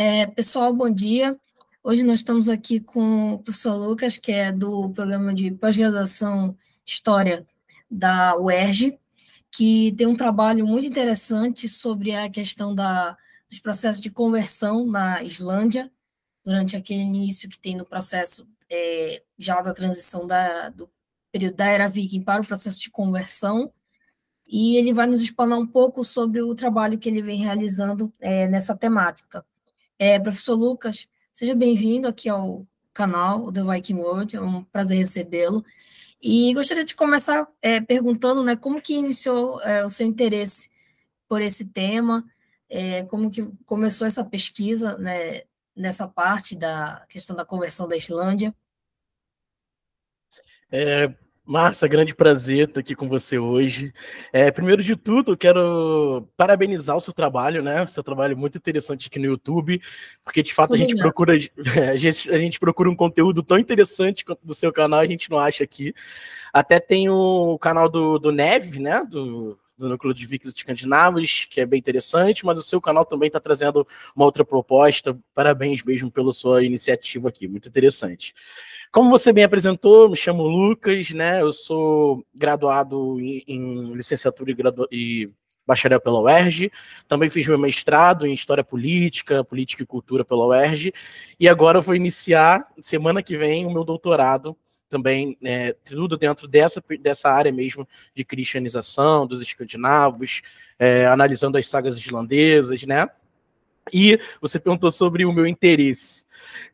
É, pessoal, bom dia. Hoje nós estamos aqui com o professor Lucas, que é do programa de pós-graduação História da UERJ, que tem um trabalho muito interessante sobre a questão da, dos processos de conversão na Islândia, durante aquele início que tem no processo é, já da transição da, do período da era viking para o processo de conversão e ele vai nos explanar um pouco sobre o trabalho que ele vem realizando é, nessa temática. É, professor Lucas, seja bem-vindo aqui ao canal do Viking World, é um prazer recebê-lo. E gostaria de começar é, perguntando, né, como que iniciou é, o seu interesse por esse tema, é, como que começou essa pesquisa, né, nessa parte da questão da conversão da Islândia? É, Massa, grande prazer estar aqui com você hoje. É, primeiro de tudo, quero parabenizar o seu trabalho, né? O seu trabalho é muito interessante aqui no YouTube, porque de fato a gente, procura, a gente, a gente procura um conteúdo tão interessante quanto do seu canal, a gente não acha aqui. Até tem o canal do, do Neve, né? Do, do Núcleo de Vikings Escandinavos, que é bem interessante, mas o seu canal também está trazendo uma outra proposta. Parabéns mesmo pela sua iniciativa aqui, muito interessante. Como você bem apresentou, me chamo Lucas, né? Eu sou graduado em, em licenciatura e, gradu... e bacharel pela UERJ, também fiz meu mestrado em História Política, Política e Cultura pela UERJ, e agora vou iniciar, semana que vem, o meu doutorado também, é, tudo dentro dessa, dessa área mesmo de cristianização, dos escandinavos, é, analisando as sagas islandesas, né? E você perguntou sobre o meu interesse.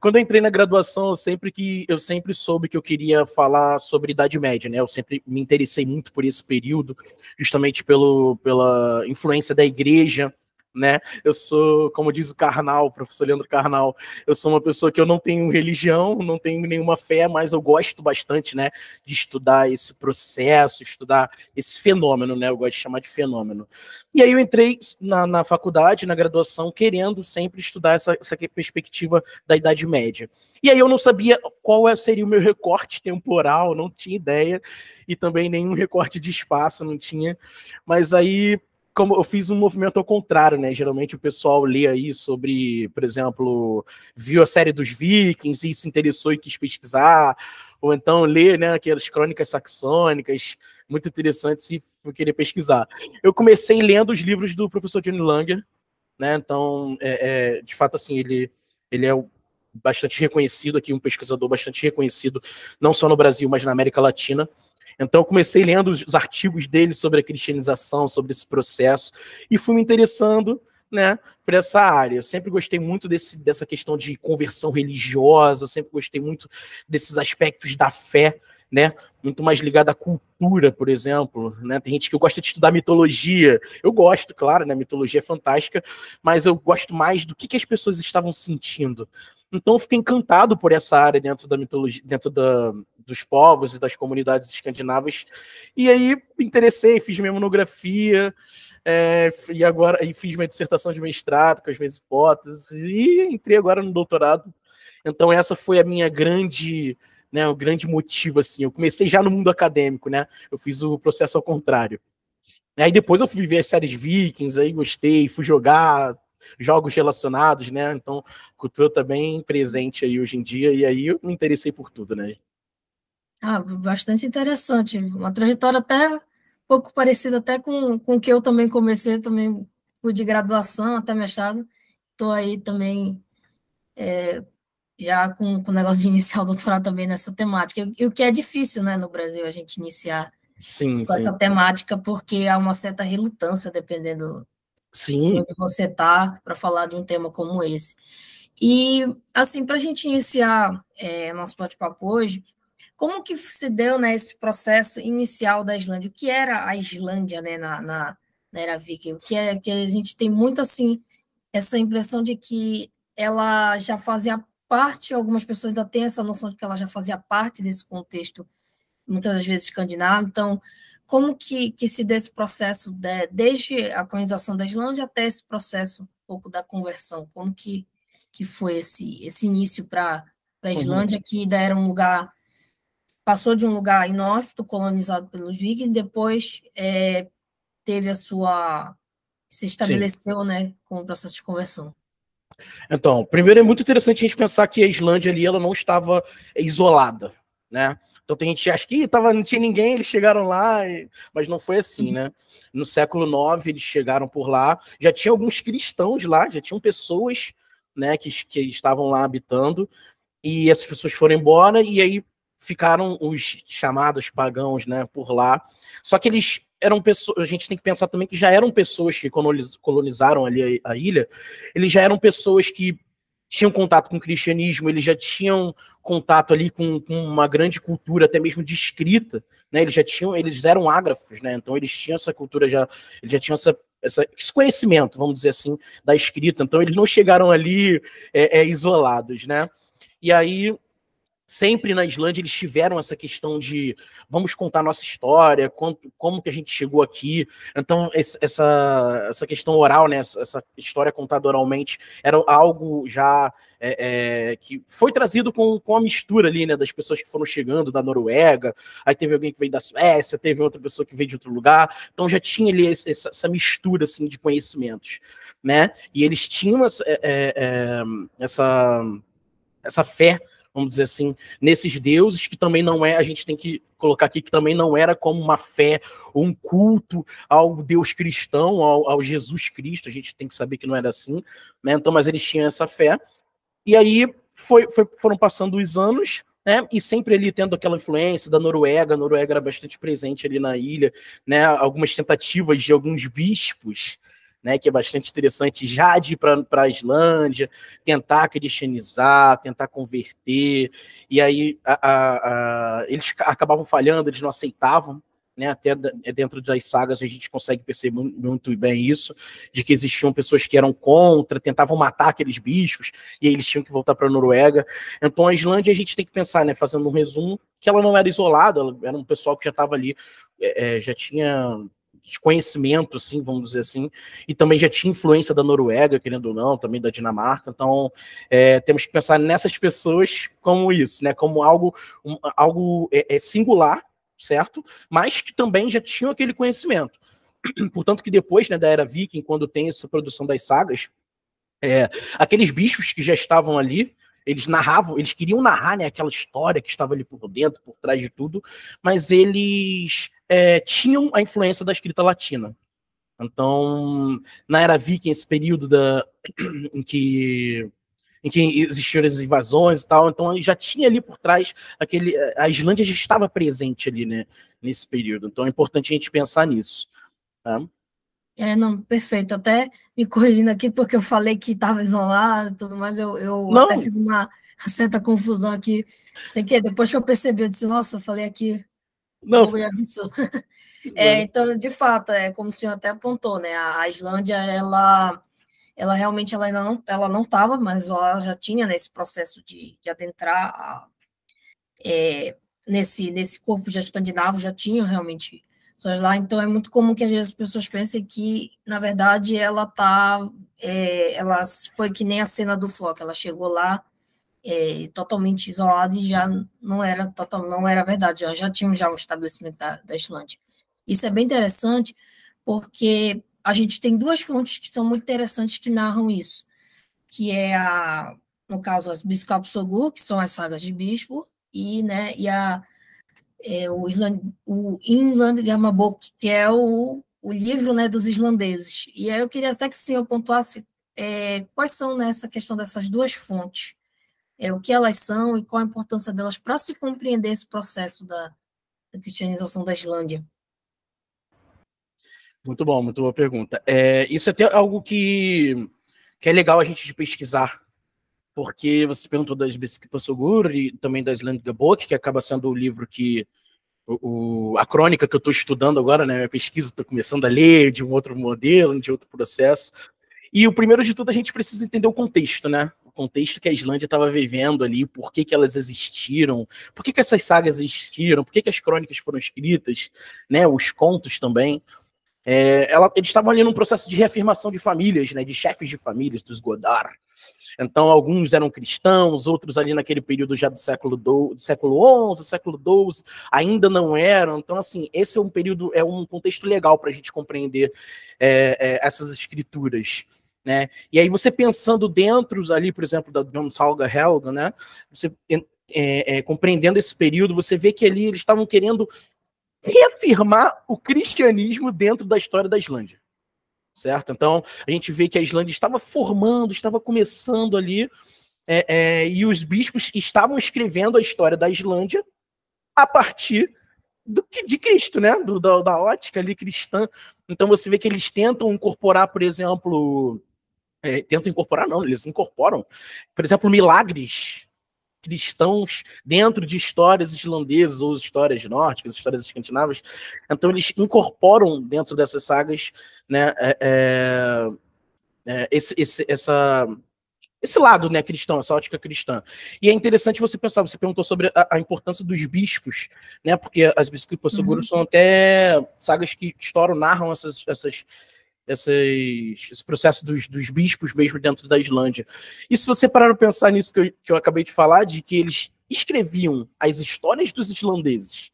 Quando eu entrei na graduação, eu sempre que eu sempre soube que eu queria falar sobre Idade Média, né? Eu sempre me interessei muito por esse período, justamente pelo, pela influência da igreja né? Eu sou, como diz o Carnal, professor Leandro Carnal, eu sou uma pessoa que eu não tenho religião, não tenho nenhuma fé, mas eu gosto bastante, né, de estudar esse processo, estudar esse fenômeno, né? Eu gosto de chamar de fenômeno. E aí eu entrei na, na faculdade, na graduação, querendo sempre estudar essa, essa perspectiva da Idade Média. E aí eu não sabia qual é, seria o meu recorte temporal, não tinha ideia, e também nenhum recorte de espaço, não tinha. Mas aí como eu fiz um movimento ao contrário, né? Geralmente o pessoal lê aí sobre, por exemplo, viu a série dos Vikings e se interessou e quis pesquisar, ou então lê, né, aquelas crônicas saxônicas, muito interessantes se querer pesquisar. Eu comecei lendo os livros do professor Johnny Langer, né? Então, é, é, de fato, assim, ele, ele é bastante reconhecido aqui, um pesquisador bastante reconhecido, não só no Brasil, mas na América Latina. Então eu comecei lendo os artigos dele sobre a cristianização, sobre esse processo, e fui me interessando né, para essa área. Eu sempre gostei muito desse, dessa questão de conversão religiosa, eu sempre gostei muito desses aspectos da fé, né, muito mais ligado à cultura, por exemplo, né? Tem gente que gosta de estudar mitologia. Eu gosto, claro, né? Mitologia é fantástica, mas eu gosto mais do que, que as pessoas estavam sentindo, então eu fiquei encantado por essa área dentro da mitologia, dentro da, dos povos e das comunidades escandinavas. E aí interessei, fiz minha monografia, é, e agora e fiz minha dissertação de mestrado com as minhas hipóteses, e entrei agora no doutorado. Então essa foi a minha grande né, o grande motivo, assim. Eu comecei já no mundo acadêmico, né? Eu fiz o processo ao contrário. Aí depois eu fui ver as séries Vikings, aí gostei, fui jogar, jogos relacionados, né? Então, cultura também tá presente aí hoje em dia, e aí eu me interessei por tudo, né? Ah, bastante interessante. Uma trajetória até pouco parecida até com, com o que eu também comecei, também fui de graduação até mestrado. Estou aí também é, já com, com o negócio de iniciar o doutorado também nessa temática. E o que é difícil, né, no Brasil, a gente iniciar sim, com sim. essa temática, porque há uma certa relutância, dependendo Sim. Onde você está para falar de um tema como esse. E, assim, para a gente iniciar é, nosso bate-papo hoje, como que se deu né, esse processo inicial da Islândia? O que era a Islândia né, na, na, na era viking? O que é que a gente tem muito, assim, essa impressão de que ela já fazia parte, algumas pessoas ainda têm essa noção de que ela já fazia parte desse contexto, muitas das vezes escandinavo. Então, como que, que se desse processo de, desde a colonização da Islândia até esse processo um pouco da conversão? Como que, que foi esse, esse início para a uhum. Islândia, que ainda era um lugar, passou de um lugar inóspito, colonizado pelos vikings, depois é, teve a sua, se estabeleceu Sim. né, com o processo de conversão? Então, primeiro é muito interessante a gente pensar que a Islândia ali ela não estava isolada, né? Então tem gente que acha que tava, não tinha ninguém, eles chegaram lá, e... mas não foi assim, né? No século IX eles chegaram por lá, já tinha alguns cristãos lá, já tinham pessoas né, que, que estavam lá habitando, e essas pessoas foram embora, e aí ficaram os chamados pagãos, né, por lá. Só que eles eram pessoas, a gente tem que pensar também que já eram pessoas que colonizaram ali a, ilha, eles já eram pessoas que tinham contato com o cristianismo, eles já tinham contato ali com, com uma grande cultura, até mesmo de escrita, né? Eles já tinham, eles eram ágrafos, né? Então eles tinham essa cultura já, eles já tinham essa, essa esse conhecimento, vamos dizer assim, da escrita. Então eles não chegaram ali é, é, isolados, né? E aí Sempre na Islândia eles tiveram essa questão de vamos contar nossa história, quanto, como que a gente chegou aqui. Então, essa, essa questão oral, né, essa história contada oralmente, era algo já é, é, que foi trazido com, com a mistura ali, né, das pessoas que foram chegando da Noruega, aí teve alguém que veio da Suécia, teve outra pessoa que veio de outro lugar, então já tinha ali essa, essa mistura, assim, de conhecimentos, né, e eles tinham essa, é, é, é essa, essa fé vamos dizer assim, nesses deuses, que também não é, a gente tem que colocar aqui, que também não era como uma fé ou um culto ao Deus cristão, ao, ao Jesus Cristo, a gente tem que saber que não era assim, né? Então, mas eles tinham essa fé. E aí foi, foi, foram passando os anos, né? E sempre ali tendo aquela influência da Noruega, a Noruega era bastante presente ali na ilha, né? Algumas tentativas de alguns bispos né, que é bastante interessante já de ir para a Islândia, tentar cristianizar, tentar converter, e aí a, a, a, eles acabavam falhando, eles não aceitavam, né, até é dentro das sagas a gente consegue perceber muito bem isso, de que existiam pessoas que eram contra, tentavam matar aqueles bichos, e eles tinham que voltar para a Noruega. Então a Islândia a gente tem que pensar, né, fazendo um resumo, que ela não era isolada, ela era um pessoal que já estava ali, é, é, já tinha de conhecimento, assim, vamos dizer assim, e também já tinha influência da Noruega, querendo ou não, também da Dinamarca. Então, é, temos que pensar nessas pessoas como isso, né? Como algo, um, algo é, é singular, certo? Mas que também já tinham aquele conhecimento. Portanto, que depois né, da era viking, quando tem essa produção das sagas, é, aqueles bichos que já estavam ali, eles narravam, eles queriam narrar né, aquela história que estava ali por dentro, por trás de tudo, mas eles é, tinham a influência da escrita latina. Então, na era viking, esse período da, em que em que as invasões e tal, então já tinha ali por trás aquele a Islândia já estava presente ali, né, nesse período. Então é importante a gente pensar nisso, tá? É, não, perfeito. Até me corrigindo aqui, porque eu falei que estava isolado e tudo mais, eu, eu até fiz uma certa confusão aqui. Sei que depois que eu percebi, eu disse, nossa, eu falei aqui não. É, então, de fato, é como o senhor até apontou, né? A Islândia, ela, ela realmente ela ainda não, ela não estava, mas ela já tinha nesse né, processo de, de adentrar a, é, nesse nesse corpo já escandinavo, já tinha realmente pessoas lá. Então, é muito comum que às vezes as pessoas pensem que, na verdade, ela tá, é, ela foi que nem a cena do Flock, ela chegou lá é, totalmente isolado e já não era total, não era verdade, já, já tínhamos já um estabelecimento da, da Islândia. Isso é bem interessante porque a gente tem duas fontes que são muito interessantes que narram isso, que é a, no caso, as Biscop Sogur, que são as sagas de Bispo, e, né, e a, é, o, Island, o Inland Gamabok, que é o, o livro né, dos islandeses. E aí eu queria até que o senhor pontuasse é, quais são nessa né, questão dessas duas fontes é, o que elas são e qual a importância delas para se compreender esse processo da, da, cristianização da Islândia. Muito bom, muito boa pergunta. É, isso é até algo que, que é legal a gente pesquisar, porque você perguntou das Bicicletas e também da Islândia Book, que acaba sendo o livro que o, a crônica que eu estou estudando agora, né, minha pesquisa, estou começando a ler de um outro modelo, de outro processo. E o primeiro de tudo, a gente precisa entender o contexto, né? contexto que a Islândia estava vivendo ali, por que, que elas existiram, por que, que essas sagas existiram, por que, que as crônicas foram escritas, né, os contos também. É, ela, eles estavam ali num processo de reafirmação de famílias, né, de chefes de famílias, dos Godar. Então, alguns eram cristãos, outros ali naquele período já do século do, do século XI, século XII, ainda não eram. Então, assim, esse é um período, é um contexto legal para a gente compreender é, é, essas escrituras. Né? E aí você pensando dentro ali, por exemplo, da John Salga Helga, né? Você é, é, compreendendo esse período, você vê que ali eles estavam querendo reafirmar o cristianismo dentro da história da Islândia. Certo? Então, a gente vê que a Islândia estava formando, estava começando ali, é, é e os bispos estavam escrevendo a história da Islândia a partir do, de Cristo, né? Do, da, da ótica ali cristã. Então, você vê que eles tentam incorporar, por exemplo, é, tentam incorporar, não, eles incorporam, por exemplo, milagres cristãos dentro de histórias islandesas ou histórias nórdicas, histórias escandinavas. Então eles incorporam dentro dessas sagas, né, é, é, é esse, esse, essa esse lado, né, cristão, essa ótica cristã. E é interessante você pensar, você perguntou sobre a, a importância dos bispos, né, porque as Biscuitas Seguras uhum. são até sagas que estouram, narram essas, essas esses esse processo dos, dos bispos mesmo dentro da Islândia. E se você parar para pensar nisso que eu, que eu acabei de falar, de que eles escreviam as histórias dos islandeses,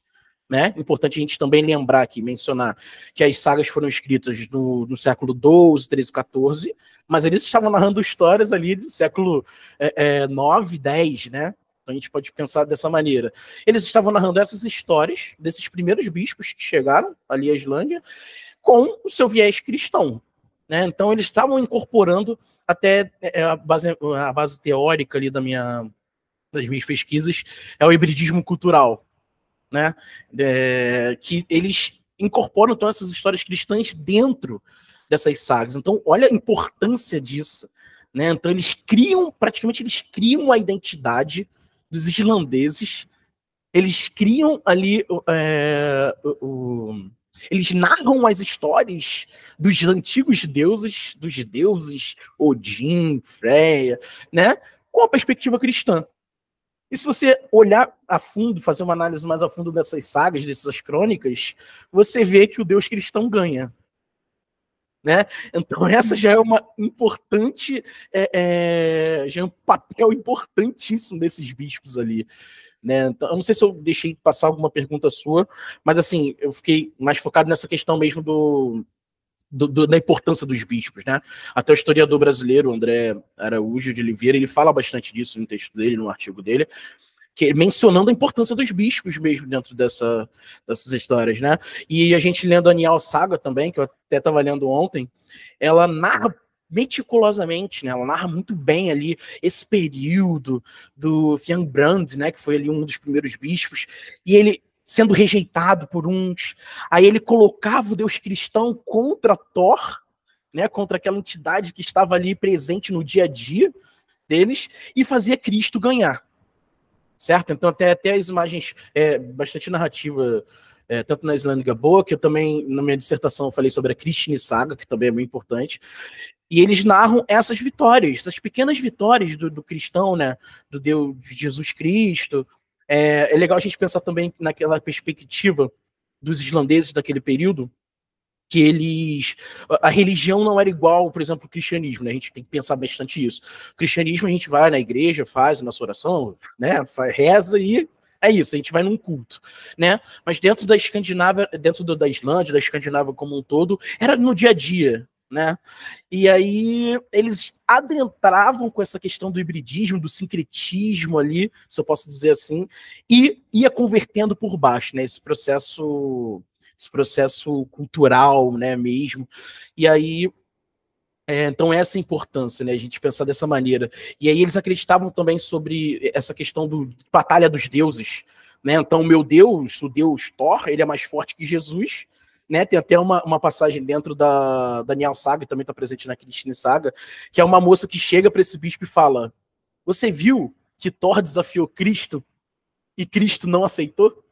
né? Importante a gente também lembrar aqui, mencionar que as sagas foram escritas no, no século XII, XIII, XIV, mas eles estavam narrando histórias ali do século é, é, né? Então a gente pode pensar dessa maneira. Eles estavam narrando essas histórias desses primeiros bispos que chegaram ali à Islândia, com o seu viés cristão. Né? Então, eles estavam incorporando até é, é, a base, a base teórica ali da minha, das minhas pesquisas, é o hibridismo cultural. Né? É, que eles incorporam então essas histórias cristãs dentro dessas sagas. Então, olha a importância disso. Né? Então, eles criam, praticamente, eles criam a identidade dos islandeses, eles criam ali é, o, eles narram as histórias dos antigos deuses, dos deuses Odin, Freya, né? Com a perspectiva cristã. E se você olhar a fundo, fazer uma análise mais a fundo dessas sagas, dessas crônicas, você vê que o Deus cristão ganha. Né? Então essa já é uma importante, é, é, já é um papel importantíssimo desses bispos ali. Né? Então, eu não sei se eu deixei passar alguma pergunta sua, mas assim, eu fiquei mais focado nessa questão mesmo do, do, do, da importância dos bispos, né? Até o historiador brasileiro, André Araújo de Oliveira, ele fala bastante disso no texto dele, no artigo dele, que mencionando a importância dos bispos mesmo dentro dessa, dessas histórias, né? E a gente lendo a Nial Saga também, que eu até estava lendo ontem, ela narra meticulosamente, né? Ela narra muito bem ali esse período do Brand, né? Que foi ali um dos primeiros bispos, e ele sendo rejeitado por uns. Aí ele colocava o Deus cristão contra Thor, né? Contra aquela entidade que estava ali presente no dia a dia deles e fazia Cristo ganhar, certo? Então até até as imagens é bastante narrativa é, tanto na Islândia Boa, que eu também, na minha dissertação, falei sobre a Christine Saga, que também é muito importante. E eles narram essas vitórias, essas pequenas vitórias do, do cristão, né? Do Deus de Jesus Cristo. É, é legal a gente pensar também naquela perspectiva dos islandeses daquele período, que eles a religião não era igual, por exemplo, o cristianismo, né? A gente tem que pensar bastante isso. O cristianismo a gente vai na igreja, faz a nossa oração, né, reza e é isso, a gente vai num culto, né? Mas dentro da Escandinávia, dentro da Islândia, da Escandinávia como um todo, era no dia a dia, né? E aí eles adentravam com essa questão do hibridismo, do sincretismo ali, se eu posso dizer assim, e ia convertendo por baixo, né? Esse processo, esse processo cultural, né? Mesmo. E aí é, então, essa importância, né? A gente pensar dessa maneira. E aí eles acreditavam também sobre essa questão do batalha dos deuses. Né? Então, meu Deus, o Deus Thor, ele é mais forte que Jesus. Né? Tem até uma, uma passagem dentro da Daniel Saga, também está presente na Cristina Saga, que é uma moça que chega para esse bispo e fala: Você viu que Thor desafiou Cristo e Cristo não aceitou?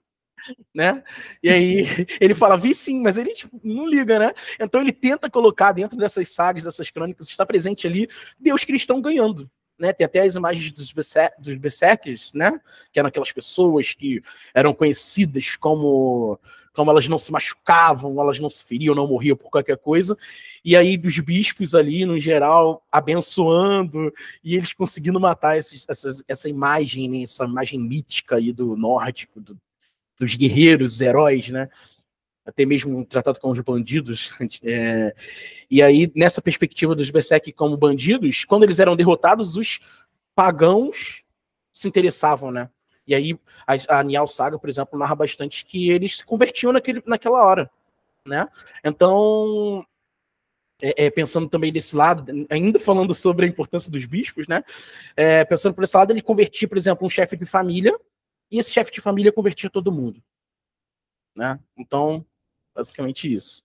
né? E aí ele fala, vi sim, mas ele tipo, não liga, né? Então ele tenta colocar dentro dessas sagas, dessas crônicas, está presente ali, Deus cristão ganhando. Né, tem até as imagens dos, berser dos né? Que eram aquelas pessoas que eram conhecidas como como elas não se machucavam, elas não se feriam, não morriam por qualquer coisa. E aí dos bispos ali, no geral, abençoando e eles conseguindo matar esses, essas, essa imagem, né? essa imagem mítica aí do nórdico, do, dos guerreiros, dos heróis, né? até mesmo tratado como os bandidos. É, e aí, nessa perspectiva dos Berserk como bandidos, quando eles eram derrotados, os pagãos se interessavam, né? E aí, a, a Nial Saga, por exemplo, narra bastante que eles se convertiam naquele, naquela hora, né? Então, é, é, pensando também desse lado, ainda falando sobre a importância dos bispos, né? É, pensando por esse lado, ele convertia, por exemplo, um chefe de família e esse chefe de família convertia todo mundo. Né? Então, basicamente isso.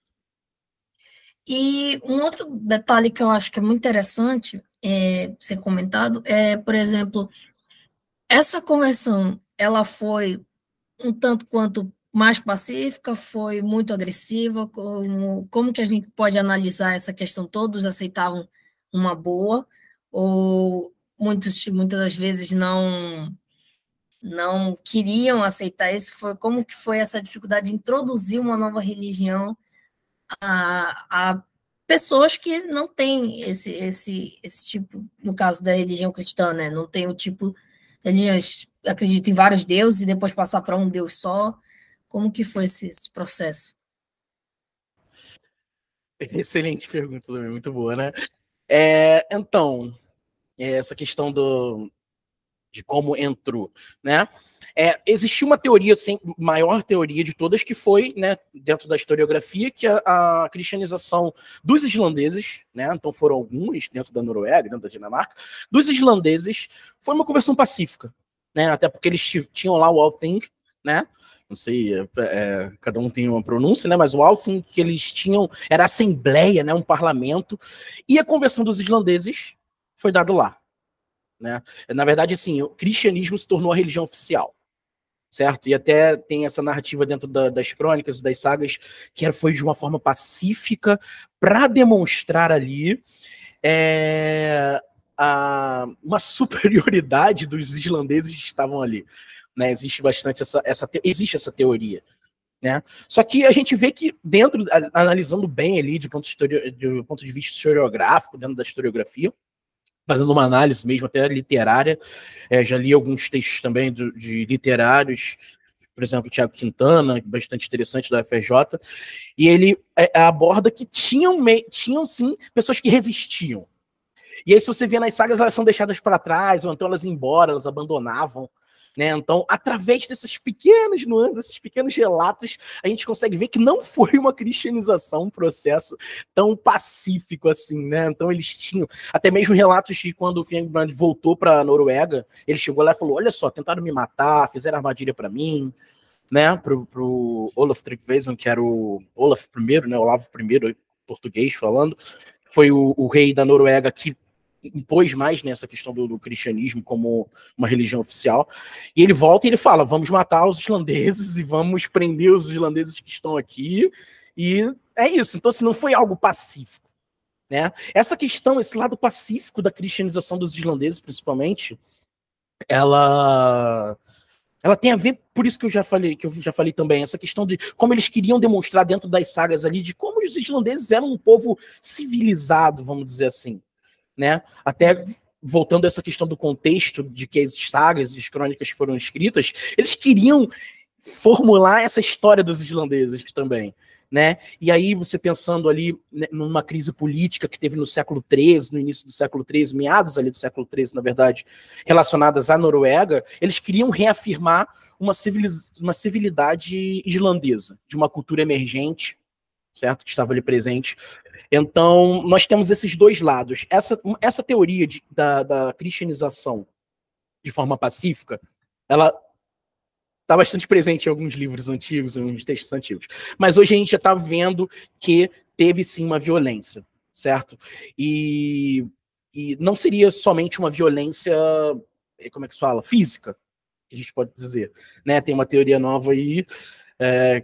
E um outro detalhe que eu acho que é muito interessante é, ser comentado é, por exemplo, essa convenção ela foi um tanto quanto mais pacífica, foi muito agressiva, como, como que a gente pode analisar essa questão? Todos aceitavam uma boa, ou muitos, muitas das vezes não não queriam aceitar isso foi como que foi essa dificuldade de introduzir uma nova religião a, a pessoas que não têm esse, esse, esse tipo, no caso da religião cristã, né? Não tem o tipo religiões acredito em vários deuses e depois passar para um deus só. Como que foi esse, esse processo? Excelente pergunta, muito boa, né? É, então, é, essa questão do, de como entrou, né? É, existiu uma teoria, assim, maior teoria de todas, que foi, né, dentro da historiografia, que a, a, cristianização dos islandeses, né, então foram alguns dentro da Noruega, dentro da Dinamarca, dos islandeses, foi uma conversão pacífica, né, até porque eles tinham lá o Althing, né, não sei, é, é, cada um tem uma pronúncia, né, mas o Althing que eles tinham era assembleia, né, um parlamento, e a conversão dos islandeses foi dado lá, né? Na verdade, assim, o cristianismo se tornou a religião oficial, certo? E até tem essa narrativa dentro da, das crônicas e das sagas que foi de uma forma pacífica para demonstrar ali é, a, uma superioridade dos islandeses que estavam ali. Né? Existe bastante essa, essa existe essa teoria. Né? Só que a gente vê que dentro, analisando bem ali de ponto, de ponto de vista historiográfico, dentro da historiografia, fazendo uma análise mesmo, até literária. É, já li alguns textos também do, de literários, por exemplo, Tiago Quintana, bastante interessante da FJ e ele é, aborda que tinham, tinham sim pessoas que resistiam. E aí, se você vê nas sagas, elas são deixadas para trás, ou então elas iam embora, elas abandonavam né? Então, através dessas pequenas nuances, desses pequenos relatos, a gente consegue ver que não foi uma cristianização, um processo tão pacífico assim, né? Então, eles tinham até mesmo relatos de quando o Fienbrand voltou para a Noruega, ele chegou lá e falou: Olha só, tentaram me matar, fizeram armadilha para mim, né? Pro, pro Olaf Tryggvason, que era o Olaf I, né? Olavo I, português falando, foi o, o rei da Noruega que impôs mais nessa questão do, do, cristianismo como uma religião oficial. E ele volta e ele fala: vamos matar os islandeses e vamos prender os islandeses que estão aqui. E é isso. Então, se assim, não foi algo pacífico. Né? Essa questão, esse lado pacífico da cristianização dos islandeses, principalmente, ela ela tem a ver, por isso que eu já falei, que eu já falei também, essa questão de como eles queriam demonstrar dentro das sagas ali de como os islandeses eram um povo civilizado, vamos dizer assim, né? Até voltando a essa questão do contexto de que as sagas e as crônicas foram escritas, eles queriam formular essa história dos islandeses também. Né? E aí você pensando ali né, numa crise política que teve no século XIII, no início do século XIII, meados ali do século XIII, na verdade, relacionadas à Noruega, eles queriam reafirmar uma, civiliz uma civilidade islandesa, de uma cultura emergente, certo? Que estava ali presente então, nós temos esses dois lados. Essa, essa teoria de, da, da cristianização de forma pacífica, ela está bastante presente em alguns livros antigos, em alguns textos antigos. Mas hoje a gente já está vendo que teve sim uma violência, certo? E, e não seria somente uma violência, eh, como é que se fala? Física, que a gente pode dizer. Né? Tem uma teoria nova aí. É,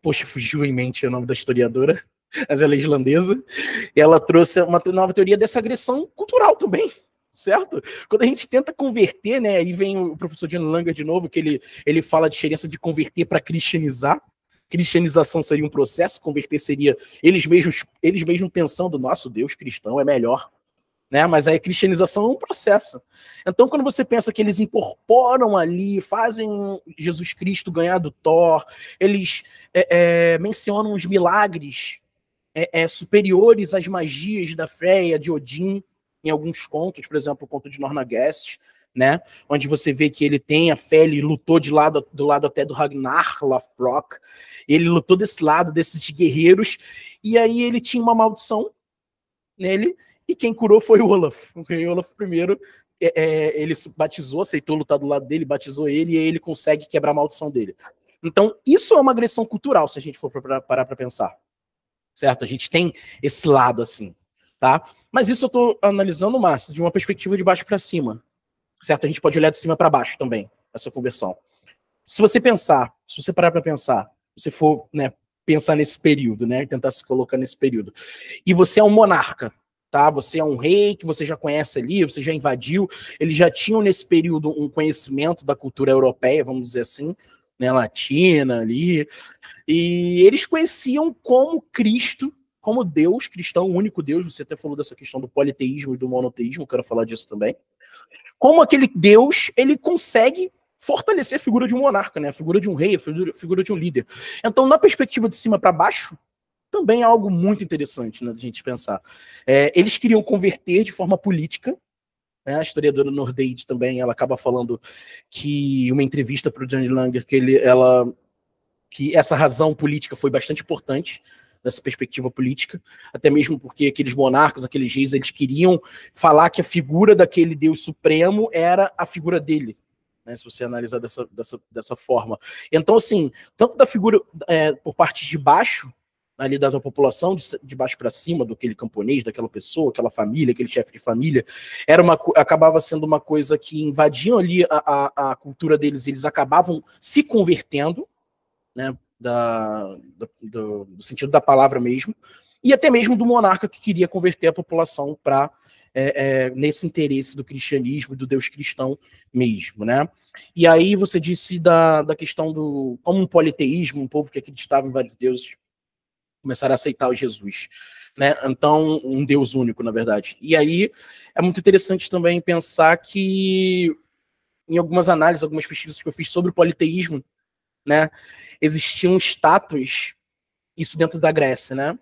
poxa, fugiu em mente o nome da historiadora mas ela é islandesa, ela trouxe uma nova teoria dessa agressão cultural também, certo? Quando a gente tenta converter, né, aí vem o professor Dino Langer de novo, que ele, ele fala a diferença de converter para cristianizar, cristianização seria um processo, converter seria eles mesmos, eles mesmos pensando, nosso Deus cristão é melhor, né? Mas aí a cristianização é um processo. Então, quando você pensa que eles incorporam ali, fazem Jesus Cristo ganhar do Thor, eles é, é, mencionam os milagres é, é, superiores às magias da Freya, de Odin, em alguns contos, por exemplo, o conto de Nornagest, né? Onde você vê que ele tem a fé, ele lutou de lado, do lado até do Ragnar Lothbrok, ele lutou desse lado, desses guerreiros, e aí ele tinha uma maldição nele, e quem curou foi o Olaf. O Olaf primeiro, é, é, ele se batizou, aceitou lutar do lado dele, batizou ele, e aí ele consegue quebrar a maldição dele. Então, isso é uma agressão cultural, se a gente for parar para pensar certo? A gente tem esse lado assim, tá? Mas isso eu estou analisando, mais de uma perspectiva de baixo para cima, certo? A gente pode olhar de cima para baixo também, essa conversão. Se você pensar, se você parar para pensar, se for né, pensar nesse período, né, tentar se colocar nesse período, e você é um monarca, tá? Você é um rei que você já conhece ali, você já invadiu, eles já tinham nesse período um conhecimento da cultura europeia, vamos dizer assim, né, latina ali. E eles conheciam como Cristo, como Deus cristão, o único Deus. Você até falou dessa questão do politeísmo e do monoteísmo, quero falar disso também. Como aquele Deus, ele consegue fortalecer a figura de um monarca, né? a figura de um rei, a figura, de um líder. Então, na perspectiva de cima para baixo, também é algo muito interessante né, de a gente pensar. É, eles queriam converter de forma política né? A historiadora Nordate também, ela acaba falando que uma entrevista para o Johnny Langer, que ele, ela, que essa razão política foi bastante importante nessa perspectiva política, até mesmo porque aqueles monarcas, aqueles reis, eles queriam falar que a figura daquele Deus Supremo era a figura dele, né, se você analisar dessa, dessa, dessa forma. Então, assim, tanto da figura é, por parte de baixo, ali da tua população, de, baixo para cima, do aquele camponês, daquela pessoa, aquela família, aquele chefe de família, era uma, acabava sendo uma coisa que invadiam ali a, a, a cultura deles, eles acabavam se convertendo, né, da, da do, do, sentido da palavra mesmo, e até mesmo do monarca que queria converter a população para é, é, nesse interesse do cristianismo, do Deus cristão mesmo, né? E aí você disse da, da questão do como um politeísmo, um povo que acreditava em vários deuses, começaram a aceitar o Jesus. Né? Então, um Deus único, na verdade. E aí é muito interessante também pensar que em algumas análises, algumas pesquisas que eu fiz sobre o politeísmo, né, existiam estátuas, isso dentro da Grécia, né?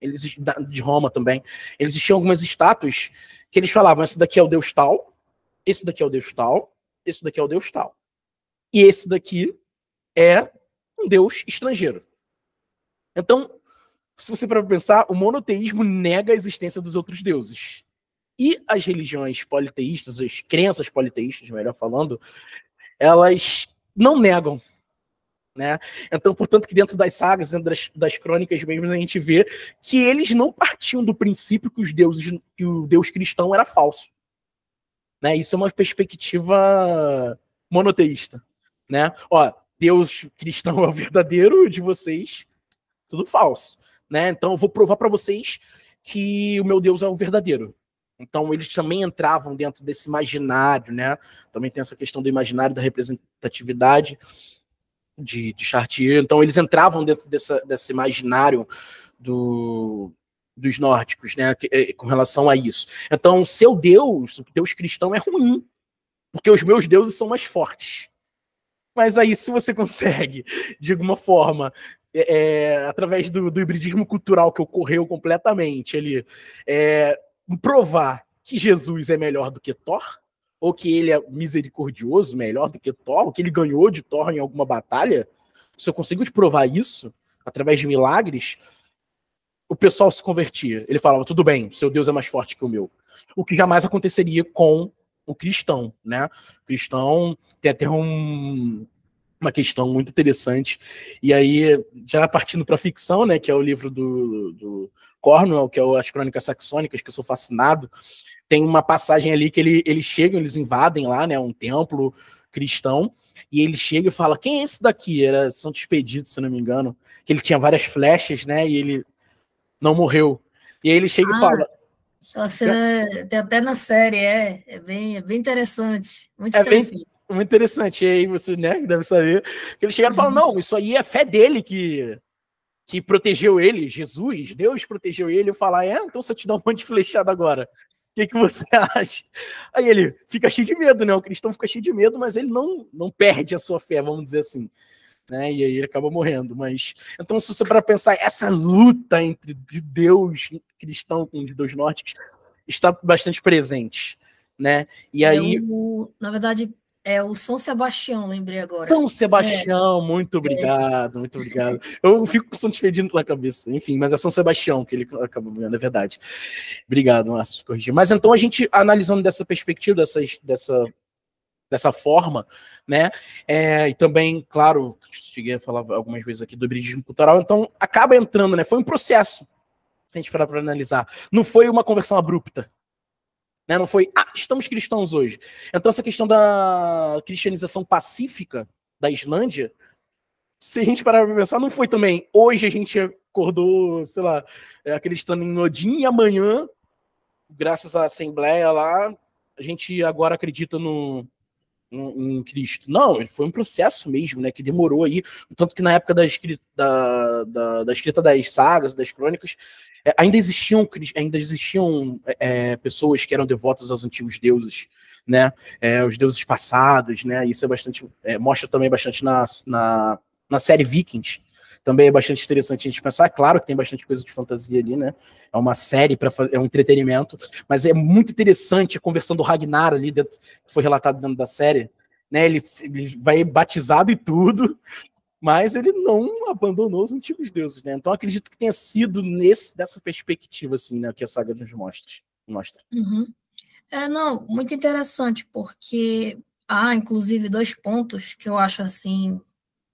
Eles, de Roma também. Existiam algumas estátuas que eles falavam: esse daqui é o Deus tal, esse daqui é o Deus tal, esse daqui é o Deus tal. E esse daqui é um Deus estrangeiro. Então, se você para pensar, o monoteísmo nega a existência dos outros deuses. E as religiões politeístas, as crenças politeístas, melhor falando, elas não negam. Né? Então, portanto, que dentro das sagas, dentro das, das, crônicas mesmo, a gente vê que eles não partiam do princípio que os deuses, que o deus cristão era falso. Né? Isso é uma perspectiva monoteísta. Né? Ó, Deus cristão é o verdadeiro, de vocês, tudo falso né? Então eu vou provar para vocês que o meu Deus é o verdadeiro. Então eles também entravam dentro desse imaginário, né? Também tem essa questão do imaginário da representatividade de, de Chartier. Então eles entravam dentro dessa, desse imaginário do, dos nórdicos, né? Eh, com relação a isso. Então seu Deus, o Deus cristão, é ruim, porque os meus deuses são mais fortes. Mas aí, se você consegue, de alguma forma, é, é, através do, do, hibridismo cultural que ocorreu completamente ali, é, provar que Jesus é melhor do que Thor, ou que ele é misericordioso, melhor do que Thor, ou que ele ganhou de Thor em alguma batalha, se eu consigo te provar isso através de milagres, o pessoal se convertia. Ele falava, tudo bem, seu Deus é mais forte que o meu. O que jamais aconteceria com o cristão, né? O cristão tem até um, uma questão muito interessante. E aí, já partindo para a ficção, né, que é o livro do, do Cornwell, que é As Crônicas Saxônicas, que eu sou fascinado, tem uma passagem ali que ele, eles chegam, eles invadem lá, né, um templo cristão, e ele chega e fala, quem é esse daqui? Era Santo Expedito, se não me engano, que ele tinha várias flechas, né, e ele não morreu. E aí ele chega ah, e fala... cena é? tem até na série, é, é bem, é bem interessante, muito é interessante. Bem, muito interessante aí, você né, deve saber, que eles chegaram e falaram, uhum. não, isso aí é fé dele que, que protegeu ele, Jesus, Deus protegeu ele, eu falar, ah, é, então se eu te dar um monte de flechada agora, o que, que você acha? Aí ele fica cheio de medo, né, o cristão fica cheio de medo, mas ele não, não perde a sua fé, vamos dizer assim, né, e aí ele acaba morrendo, mas, então se você para pensar, essa luta entre Deus cristão com os deus nórdicos está bastante presente, né, e é aí... Eu, na verdade, é o São Sebastião, lembrei agora. São Sebastião, é. muito obrigado, é. muito obrigado. Eu fico com o São Fedino na cabeça, enfim, mas é São Sebastião que ele acabou ganhando, é verdade. Obrigado, Márcio, corrigir. Mas então a gente, analisando dessa perspectiva, dessa dessa, dessa forma, né, é, e também, claro, cheguei a falar algumas vezes aqui do hibridismo cultural, então acaba entrando, né, foi um processo, se a gente parar para analisar. Não foi uma conversão abrupta, né? Não foi, ah, estamos cristãos hoje. Então, essa questão da cristianização pacífica da Islândia, se a gente parar para pensar, não foi também hoje a gente acordou, sei lá, é, acreditando em Odin e amanhã, graças à Assembleia lá, a gente agora acredita no, em Cristo. Não, ele foi um processo mesmo, né? Que demorou aí. Tanto que na época da escrita, da, da, da escrita das sagas, das crônicas, é, ainda existiam, ainda existiam é, é, pessoas que eram devotas aos antigos deuses, né? É, os deuses passados, né? Isso é bastante. É, mostra também bastante na, na, na série Vikings também é bastante interessante a gente pensar. É claro que tem bastante coisa de fantasia ali, né? É uma série para é um entretenimento, mas é muito interessante a conversão do Ragnar ali dentro, que foi relatado dentro da série, né? Ele, ele vai batizado e tudo, mas ele não abandonou os antigos deuses, né? Então acredito que tenha sido nesse dessa perspectiva assim, né, que a saga nos mostra. Mostra. Uhum. É, não, muito interessante porque há inclusive dois pontos que eu acho assim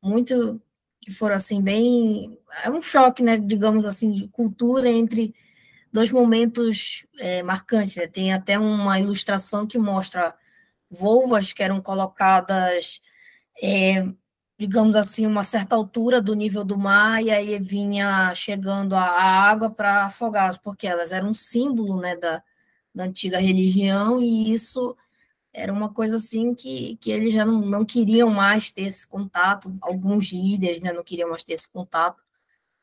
muito que foram assim bem é um choque né digamos assim de cultura entre dois momentos é, marcantes né? tem até uma ilustração que mostra volvas que eram colocadas é, digamos assim uma certa altura do nível do mar e aí vinha chegando a água para afogá-las porque elas eram um símbolo né da, da antiga religião e isso era uma coisa assim que, que eles já não, não queriam mais ter esse contato, alguns líderes né, não queriam mais ter esse contato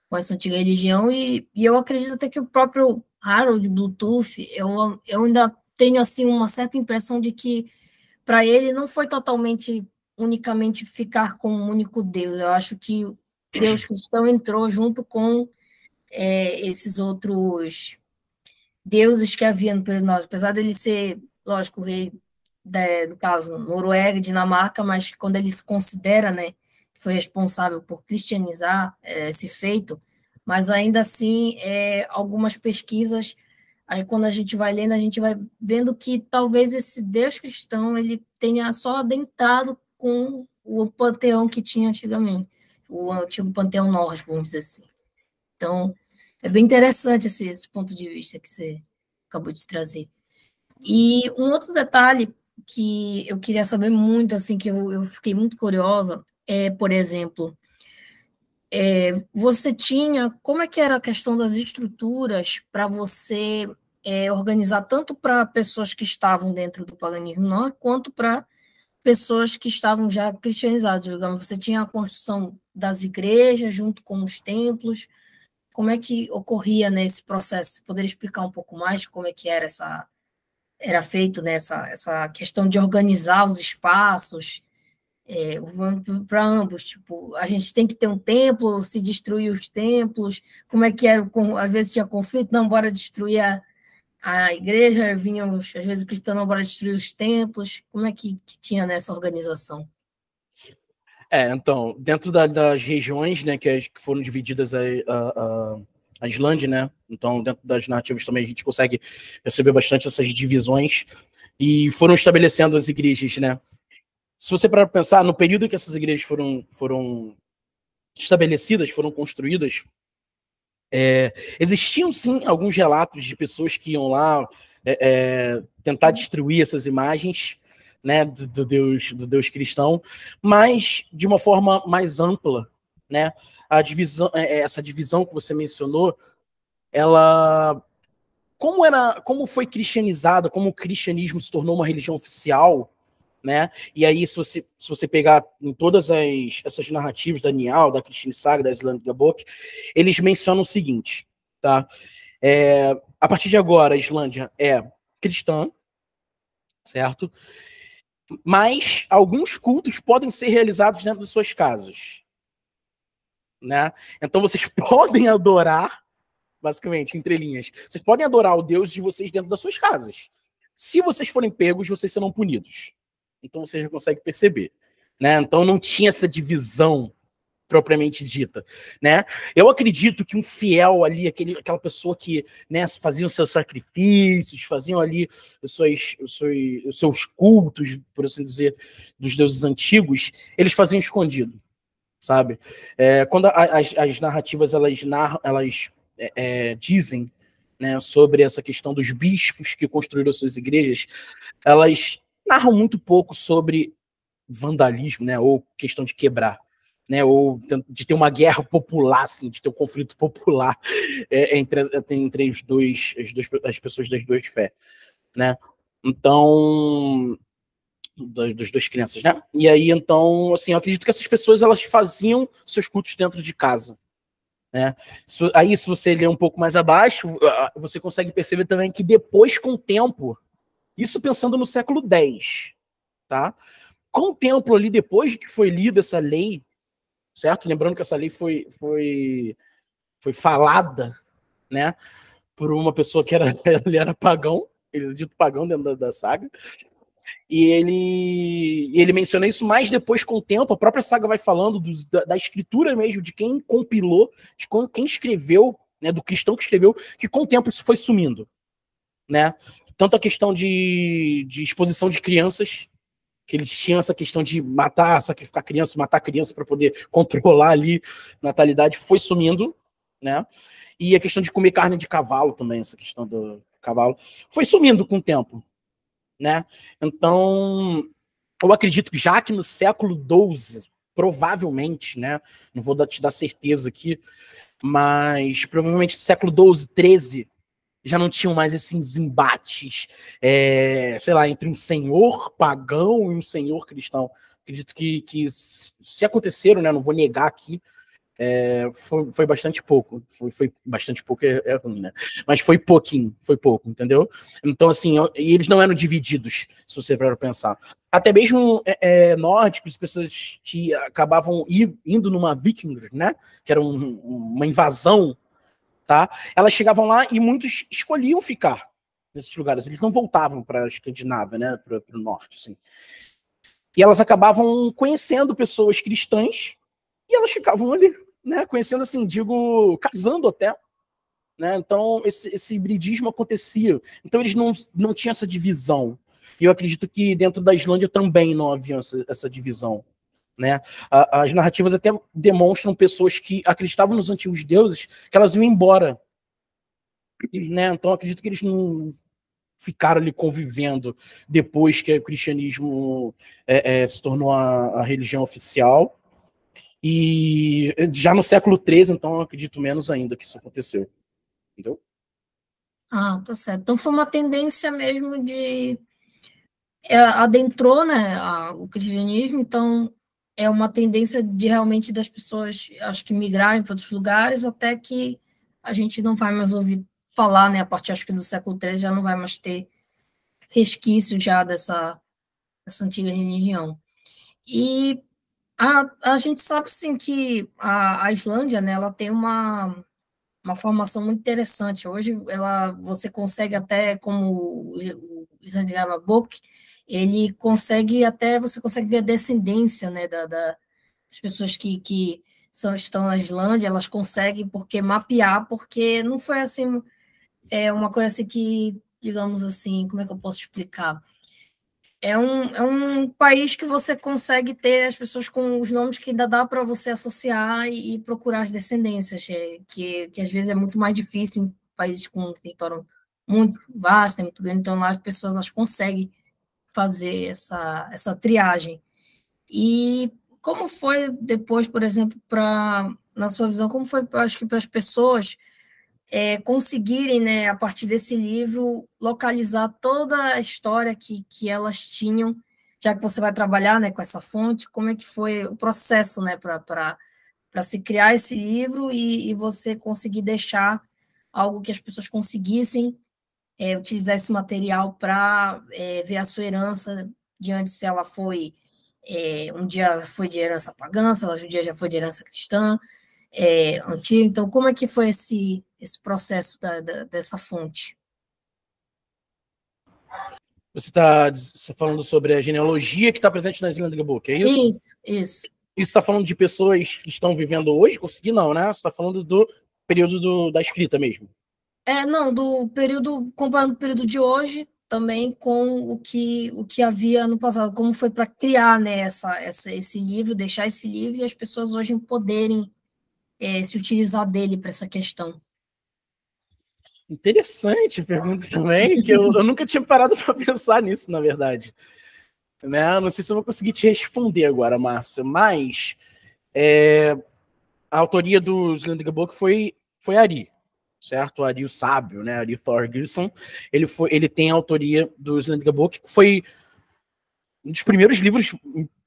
com essa antiga religião, e, e eu acredito até que o próprio Harold Bluetooth, eu, eu ainda tenho assim uma certa impressão de que para ele não foi totalmente unicamente ficar com um único Deus, eu acho que Deus cristão entrou junto com é, esses outros deuses que havia no nós apesar dele ser, lógico, o rei de, né, no caso, Noruega e Dinamarca, mas quando ele se considera, né, foi responsável por cristianizar é, esse feito, mas ainda assim, é, algumas pesquisas, aí quando a gente vai lendo, a gente vai vendo que talvez esse Deus cristão ele tenha só adentrado com o panteão que tinha antigamente, o antigo panteão nórdico, vamos dizer assim. Então, é bem interessante esse, esse ponto de vista que você acabou de trazer. E um outro detalhe que eu queria saber muito, assim, que eu, eu fiquei muito curiosa, é, por exemplo, é, você tinha, como é que era a questão das estruturas para você é, organizar tanto para pessoas que estavam dentro do paganismo não, quanto para pessoas que estavam já cristianizadas, digamos. Você tinha a construção das igrejas junto com os templos. Como é que ocorria nesse processo? poderia explicar um pouco mais como é que era essa era feito nessa né, essa questão de organizar os espaços é, para ambos tipo a gente tem que ter um templo se destruir os templos como é que era às vezes tinha conflito não bora destruir a, a igreja vinham às vezes o cristão não bora destruir os templos como é que, que tinha nessa organização é, então, dentro da, das regiões né, que, que foram divididas a a Islândia, né? Então, dentro das narrativas também a gente consegue perceber bastante essas divisões e foram estabelecendo as igrejas, né? Se você para pensar no período que essas igrejas foram foram estabelecidas, foram construídas, é, existiam sim alguns relatos de pessoas que iam lá é, é, tentar destruir essas imagens, né, do, do Deus do Deus cristão, mas de uma forma mais ampla, né? a divisão, é, é, essa divisão que você mencionou, ela como era, como foi cristianizada, como o cristianismo se tornou uma religião oficial, né? E aí se você se você pegar em todas as essas narrativas da Nial, da Christine Saga, da Islândia Book, eles mencionam o seguinte, tá? É, a partir de agora, a Islândia é cristã, certo? Mas alguns cultos podem ser realizados dentro de suas casas né? Então vocês podem adorar, basicamente, entre linhas, vocês podem adorar o Deus de vocês dentro das suas casas. Se vocês forem pegos, vocês serão punidos. Então vocês já conseguem perceber, né? Então não tinha essa divisão propriamente dita, né? Eu acredito que um fiel ali, aquele, aquela pessoa que, né, fazia os seus sacrifícios, faziam ali os seus, os seus, os seus cultos, por assim dizer, dos deuses antigos, eles faziam escondido sabe? É, quando as, as, narrativas elas, narra elas é, é, dizem né, sobre essa questão dos bispos que construíram suas igrejas, elas narram muito pouco sobre vandalismo, né, ou questão de quebrar, né, ou de ter uma guerra popular, assim, de ter um conflito popular é, entre, entre os dois, as, duas, as pessoas das duas fés, né? Então, dos dois crianças, né? E aí, então, assim, eu acredito que essas pessoas elas faziam seus cultos dentro de casa. Né? aí, se você ler um pouco mais abaixo, você consegue perceber também que depois, com o tempo, isso pensando no século X, tá? Com o tempo ali, depois que foi lida essa lei, certo? Lembrando que essa lei foi, foi, foi falada, né? Por uma pessoa que era, ele era pagão, ele é dito pagão dentro da, da saga, e ele, ele menciona isso mais depois com o tempo. A própria saga vai falando da, da, escritura mesmo, de quem compilou, de quem escreveu, né, do cristão que escreveu, que com o tempo isso foi sumindo. Né? Tanto a questão de, de exposição de crianças, que eles tinham essa questão de matar, sacrificar criança, matar criança para poder controlar ali natalidade, foi sumindo, né? E a questão de comer carne de cavalo também, essa questão do cavalo, foi sumindo com o tempo, né? Então, eu acredito que já que no século XII, provavelmente, né? Não vou te dar certeza aqui, mas provavelmente século XII, XIII, já não tinham mais esses embates, é, sei lá, entre um senhor pagão e um senhor cristão. Acredito que, que se aconteceram, né? Não vou negar aqui, é, foi, foi, bastante pouco. Foi, foi bastante pouco, é, é, ruim, né? Mas foi pouquinho, foi pouco, entendeu? Então, assim, eu, e eles não eram divididos, se você for pensar. Até mesmo é, é nórdicos, pessoas que acabavam ir, indo numa viking né? Que era um, uma invasão, tá? Elas chegavam lá e muitos escolhiam ficar nesses lugares. Eles não voltavam para a Escandinávia, né? Para o norte, assim. E elas acabavam conhecendo pessoas cristãs e elas ficavam ali né? Conhecendo assim, digo, casando até. Né? Então, esse, esse hibridismo acontecia. Então, eles não, não tinham essa divisão. E eu acredito que dentro da Islândia também não havia essa, essa divisão. Né? as narrativas até demonstram pessoas que acreditavam nos antigos deuses que elas iam embora. Né? Então, acredito que eles não ficaram ali convivendo depois que o cristianismo é, é, se tornou a, a religião oficial. E já no século XIII, então, acredito menos ainda que isso aconteceu. Entendeu? Ah, tá certo. Então foi uma tendência mesmo de. É, adentrou né, a, o cristianismo, então é uma tendência de realmente das pessoas, acho que migrarem para outros lugares, até que a gente não vai mais ouvir falar, né? A partir, acho que do século XIII já não vai mais ter resquício já dessa, dessa antiga religião. E a, a gente sabe, sim, que a, a Islândia, né, ela tem uma, uma formação muito interessante. Hoje, ela, você consegue até, como o Islandigama Book, ele consegue até, você consegue ver a descendência, né, da, da pessoas que, que são, estão na Islândia, elas conseguem porque mapear, porque não foi assim, é uma coisa assim que, digamos assim, como é que eu posso explicar? é um, é um país que você consegue ter as pessoas com os nomes que ainda dá para você associar e, e, procurar as descendências, é, que, que às vezes é muito mais difícil em países com um território muito vasto, muito grande, então lá as pessoas elas conseguem fazer essa, essa triagem. E como foi depois, por exemplo, para na sua visão, como foi, acho que para as pessoas é, conseguirem, né, a partir desse livro, localizar toda a história que, que elas tinham, já que você vai trabalhar né, com essa fonte, como é que foi o processo né, para se criar esse livro e, e você conseguir deixar algo que as pessoas conseguissem é, utilizar esse material para é, ver a sua herança diante se ela foi é, um dia foi de herança pagã, se ela um dia já foi de herança cristã é, antiga. Então, como é que foi esse esse processo da, da, dessa fonte. Você está tá falando sobre a genealogia que está presente na Islândia Book, é isso? Isso, isso. Isso está falando de pessoas que estão vivendo hoje? Consegui não, né? Você está falando do período do, da escrita mesmo. É, não, do período, comparando o período de hoje também com o que, o que havia no passado, como foi para criar né, essa, essa, esse livro, deixar esse livro e as pessoas hoje poderem é, se utilizar dele para essa questão. Interessante pergunta também, que eu, eu nunca tinha parado para pensar nisso, na verdade. Né? Não sei se eu vou conseguir te responder agora, Márcia, mas é, a autoria do Slenderbook foi, foi Ari, certo? Ari o sábio, né? Ari Thorgilson. Ele, foi, ele tem a autoria do Slenderbook, que foi um dos primeiros livros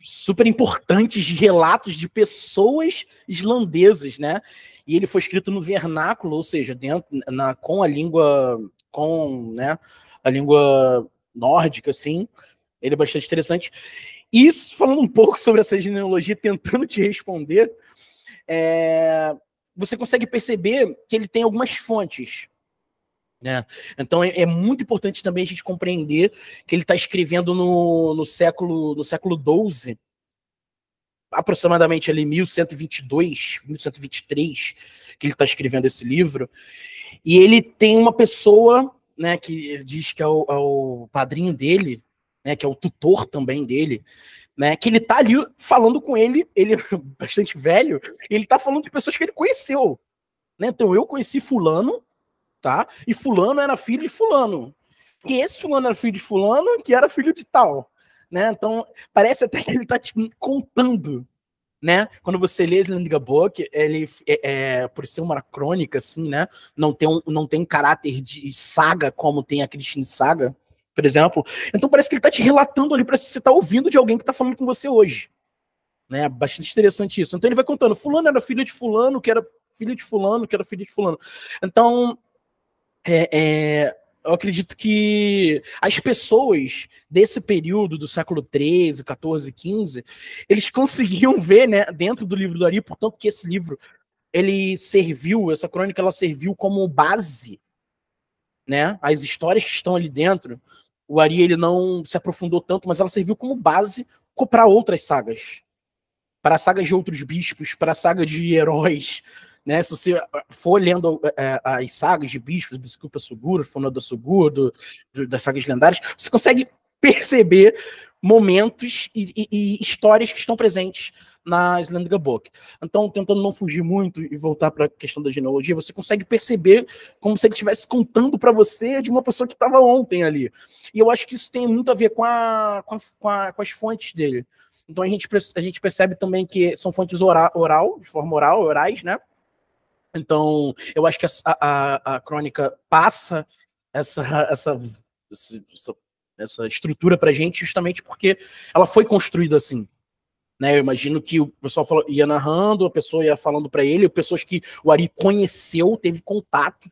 super importantes de relatos de pessoas islandesas, né? e ele foi escrito no vernáculo, ou seja, dentro na com a língua com, né, a língua nórdica assim. Ele é bastante interessante. E falando um pouco sobre essa genealogia, tentando te responder, é, você consegue perceber que ele tem algumas fontes. Né? Então é, é, muito importante também a gente compreender que ele está escrevendo no, no século no século 12 aproximadamente ali 1122, 1123, que ele está escrevendo esse livro. E ele tem uma pessoa, né, que diz que é o, é o padrinho dele, né, que é o tutor também dele, né, que ele está ali falando com ele, ele é bastante velho, ele está falando de pessoas que ele conheceu, né? Então eu conheci fulano, tá? E fulano era filho de fulano. E esse fulano era filho de fulano, que era filho de tal. Né? Então, parece até que ele está te tipo, contando. Né? Quando você lê Book, ele é, é, por ser uma crônica, assim, né? Não tem, um, não tem caráter de saga como tem a Christine Saga, por exemplo. Então parece que ele está te relatando ali, parece que você estar tá ouvindo de alguém que está falando com você hoje. Né? Bastante interessante isso. Então ele vai contando: Fulano era filho de Fulano, que era filho de Fulano, que era filho de Fulano. Então, é, é, eu acredito que as pessoas desse período do século XIII, XIV, XV, eles conseguiam ver, né, dentro do livro do Ari, portanto que esse livro ele serviu, essa crônica ela serviu como base, né, as histórias que estão ali dentro. O Ari ele não se aprofundou tanto, mas ela serviu como base para outras sagas, para sagas de outros bispos, para saga de heróis, né? Se você for lendo é, é, as sagas de bispos, Biscupa Suguro, Fonodô Suguro, do, do, das sagas lendárias, você consegue perceber momentos e, e, e histórias que estão presentes na Islandic Book. Então, tentando não fugir muito e voltar para a questão da genealogia, você consegue perceber como se ele estivesse contando para você de uma pessoa que estava ontem ali. E eu acho que isso tem muito a ver com, a, com, a, com as fontes dele. Então a gente, a gente percebe também que são fontes oral, oral de forma oral, orais, né? Então, eu acho que a, a, a crônica passa essa, essa, essa, essa estrutura pra gente justamente porque ela foi construída assim. Né, eu imagino que o pessoal ia narrando, a pessoa ia falando para ele, pessoas que o Ari conheceu, teve contato,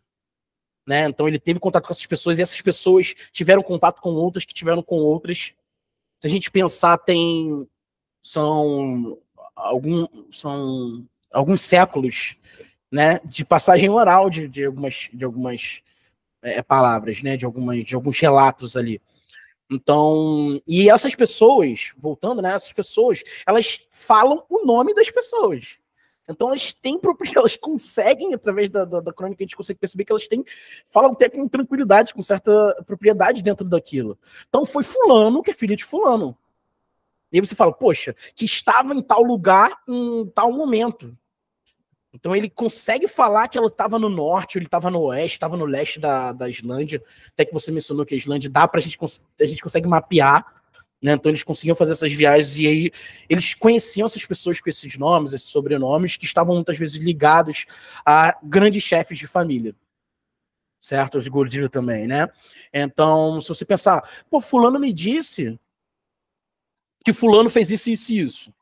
né? Então ele teve contato com essas pessoas e essas pessoas tiveram contato com outras que tiveram com outras. Se a gente pensar, tem são algum são alguns séculos né, de passagem oral de, de algumas, de algumas é, palavras, né, de, algumas, de alguns relatos ali. Então, e essas pessoas, voltando, né, essas pessoas, elas falam o nome das pessoas. Então elas têm elas conseguem, através da, da, da, crônica, a gente consegue perceber que elas têm, falam até com tranquilidade, com certa propriedade dentro daquilo. Então foi fulano que é filho de fulano. E aí você fala, poxa, que estava em tal lugar em tal momento. Então ele consegue falar que ela estava no norte, ele estava no oeste, estava no leste da, da Islândia. Até que você mencionou que a Islândia dá para a gente a gente consegue mapear, né? Então eles conseguiam fazer essas viagens e aí eles conheciam essas pessoas com esses nomes, esses sobrenomes que estavam muitas vezes ligados a grandes chefes de família. Certo, os gordinhos também, né? Então, se você pensar, pô, fulano me disse que fulano fez isso, isso e isso.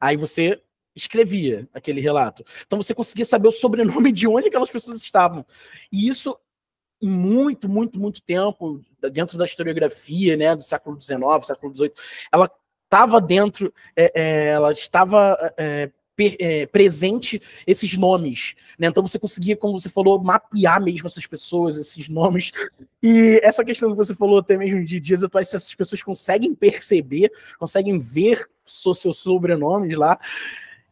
Aí você escrevia aquele relato. Então você conseguia saber o sobrenome de onde aquelas pessoas estavam. E isso muito, muito, muito tempo dentro da historiografia, né, do século XIX, século XVIII, ela estava dentro, é, é, ela estava é, per, é, presente esses nomes, né? Então você conseguia, como você falou, mapear mesmo essas pessoas, esses nomes. E essa questão que você falou até mesmo de dias atuais, se essas pessoas conseguem perceber, conseguem ver seus sobrenomes lá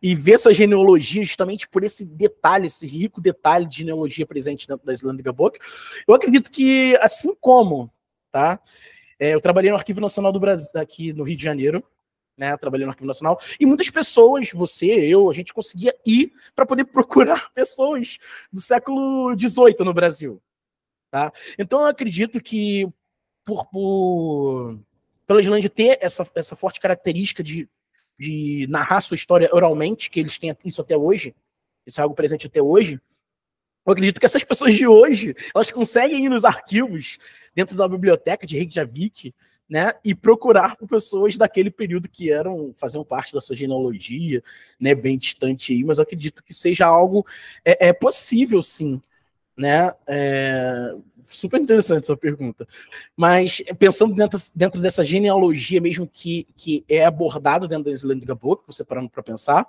e ver essa genealogia justamente por esse detalhe, esse rico detalhe de genealogia presente dentro da Islândia Book, eu acredito que, assim como, tá? É, eu trabalhei no Arquivo Nacional do Brasil, aqui no Rio de Janeiro, né, Trabalhei no Arquivo Nacional, e muitas pessoas, você, eu, a gente conseguia ir para poder procurar pessoas do século XVIII no Brasil. Tá? Então eu acredito que por, por pela Islândia ter essa, essa forte característica de de narrar sua história oralmente, que eles têm isso até hoje, isso é algo presente até hoje. Eu acredito que essas pessoas de hoje, elas conseguem ir nos arquivos dentro da biblioteca de Reykjavik, né, e procurar por pessoas daquele período que eram, faziam parte da sua genealogia, né, bem distante aí, mas eu acredito que seja algo é, é possível, sim, né, é, super interessante sua pergunta. Mas é, pensando dentro, dentro dessa genealogia mesmo que, que é abordado dentro da Islândica Book, você parando para pensar,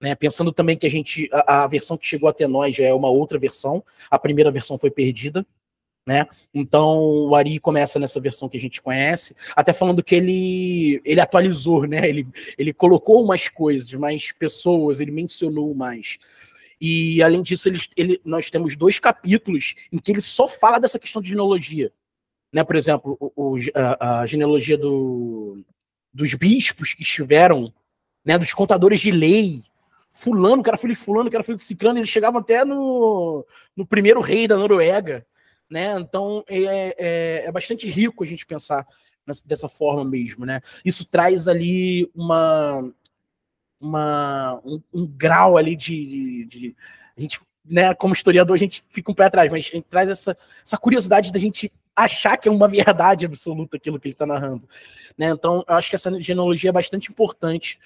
né, pensando também que a gente a, a, versão que chegou até nós já é uma outra versão, a primeira versão foi perdida, né? Então o Ari começa nessa versão que a gente conhece, até falando que ele ele atualizou, né? Ele ele colocou mais coisas, mais pessoas, ele mencionou mais. E, além disso, ele, ele, nós temos dois capítulos em que ele só fala dessa questão de genealogia. Né? Por exemplo, o, o, a, a, genealogia do, dos bispos que estiveram, né? dos contadores de lei. Fulano, que era filho de fulano, que era filho de ciclano, eles chegavam até no, no primeiro rei da Noruega. Né? Então, é, é, é bastante rico a gente pensar dessa forma mesmo, né? Isso traz ali uma uma, um, um grau ali de, de, de, A gente, né, como historiador, a gente fica um pé atrás, mas a gente traz essa, essa curiosidade da gente achar que é uma verdade absoluta aquilo que ele está narrando. Né? Então, eu acho que essa genealogia é bastante importante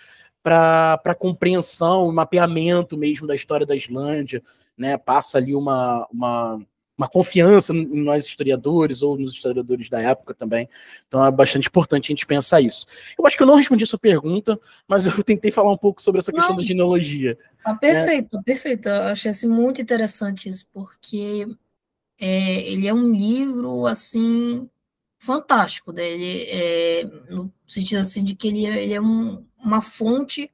para a compreensão o mapeamento mesmo da história da Islândia. Né? Passa ali uma, uma uma confiança em nós historiadores ou nos historiadores da época também. Então é bastante importante a gente pensar isso. Eu acho que eu não respondi a sua pergunta, mas eu tentei falar um pouco sobre essa questão não. da genealogia. Ah, né? perfeito, né? perfeito. Eu achei assim, muito interessante isso, porque é, ele é um livro assim fantástico, né? ele é, no sentido assim de que ele, é, ele é um, uma fonte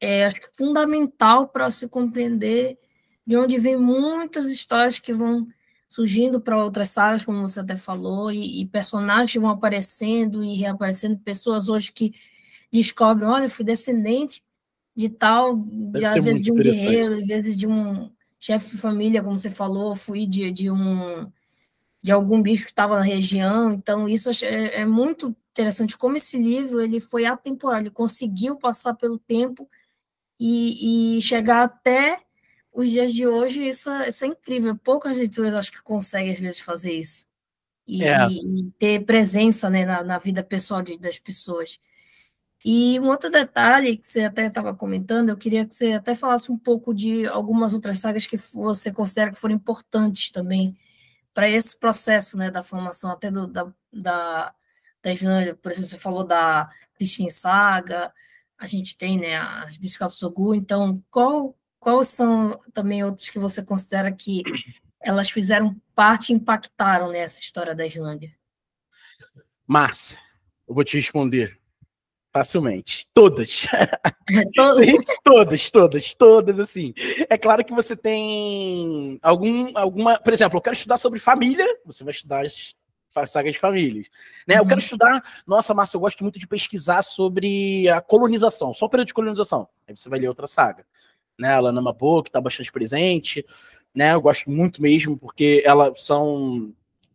é, fundamental para se compreender de onde vem muitas histórias que vão surgindo para outras sagas, como você até falou, e, e, personagens vão aparecendo e reaparecendo, pessoas hoje que descobrem, olha, eu fui descendente de tal, de, às vezes de um guerreiro, às vezes de um chefe de família, como você falou, fui de, de um de algum bicho que estava na região, então isso é, é muito interessante como esse livro ele foi atemporal, ele conseguiu passar pelo tempo e, e chegar até os dias de hoje isso é, isso é incrível. Poucas leituras acho que conseguem, às vezes, fazer isso. E, é. e ter presença né, na, na vida pessoal de, das pessoas. E um outro detalhe que você até estava comentando, eu queria que você até falasse um pouco de algumas outras sagas que você considera que foram importantes também para esse processo né, da formação, até do, da, da, da Islândia. Por exemplo, você falou da Christine Saga, a gente tem né, as Biscaps Sogu, então qual quais são também outros que você considera que elas fizeram parte e impactaram nessa história da Islândia? Márcia, eu vou te responder facilmente. Todas. todas. todas, todas, todas, assim. É claro que você tem algum, alguma. Por exemplo, eu quero estudar sobre família, você vai estudar saga de famílias. Né? Uhum. Eu quero uhum. estudar. Nossa, Márcio, eu gosto muito de pesquisar sobre a colonização, só o período de colonização. Aí você vai ler outra saga né? A Lana Book, que está bastante presente, né? Eu gosto muito mesmo, porque elas são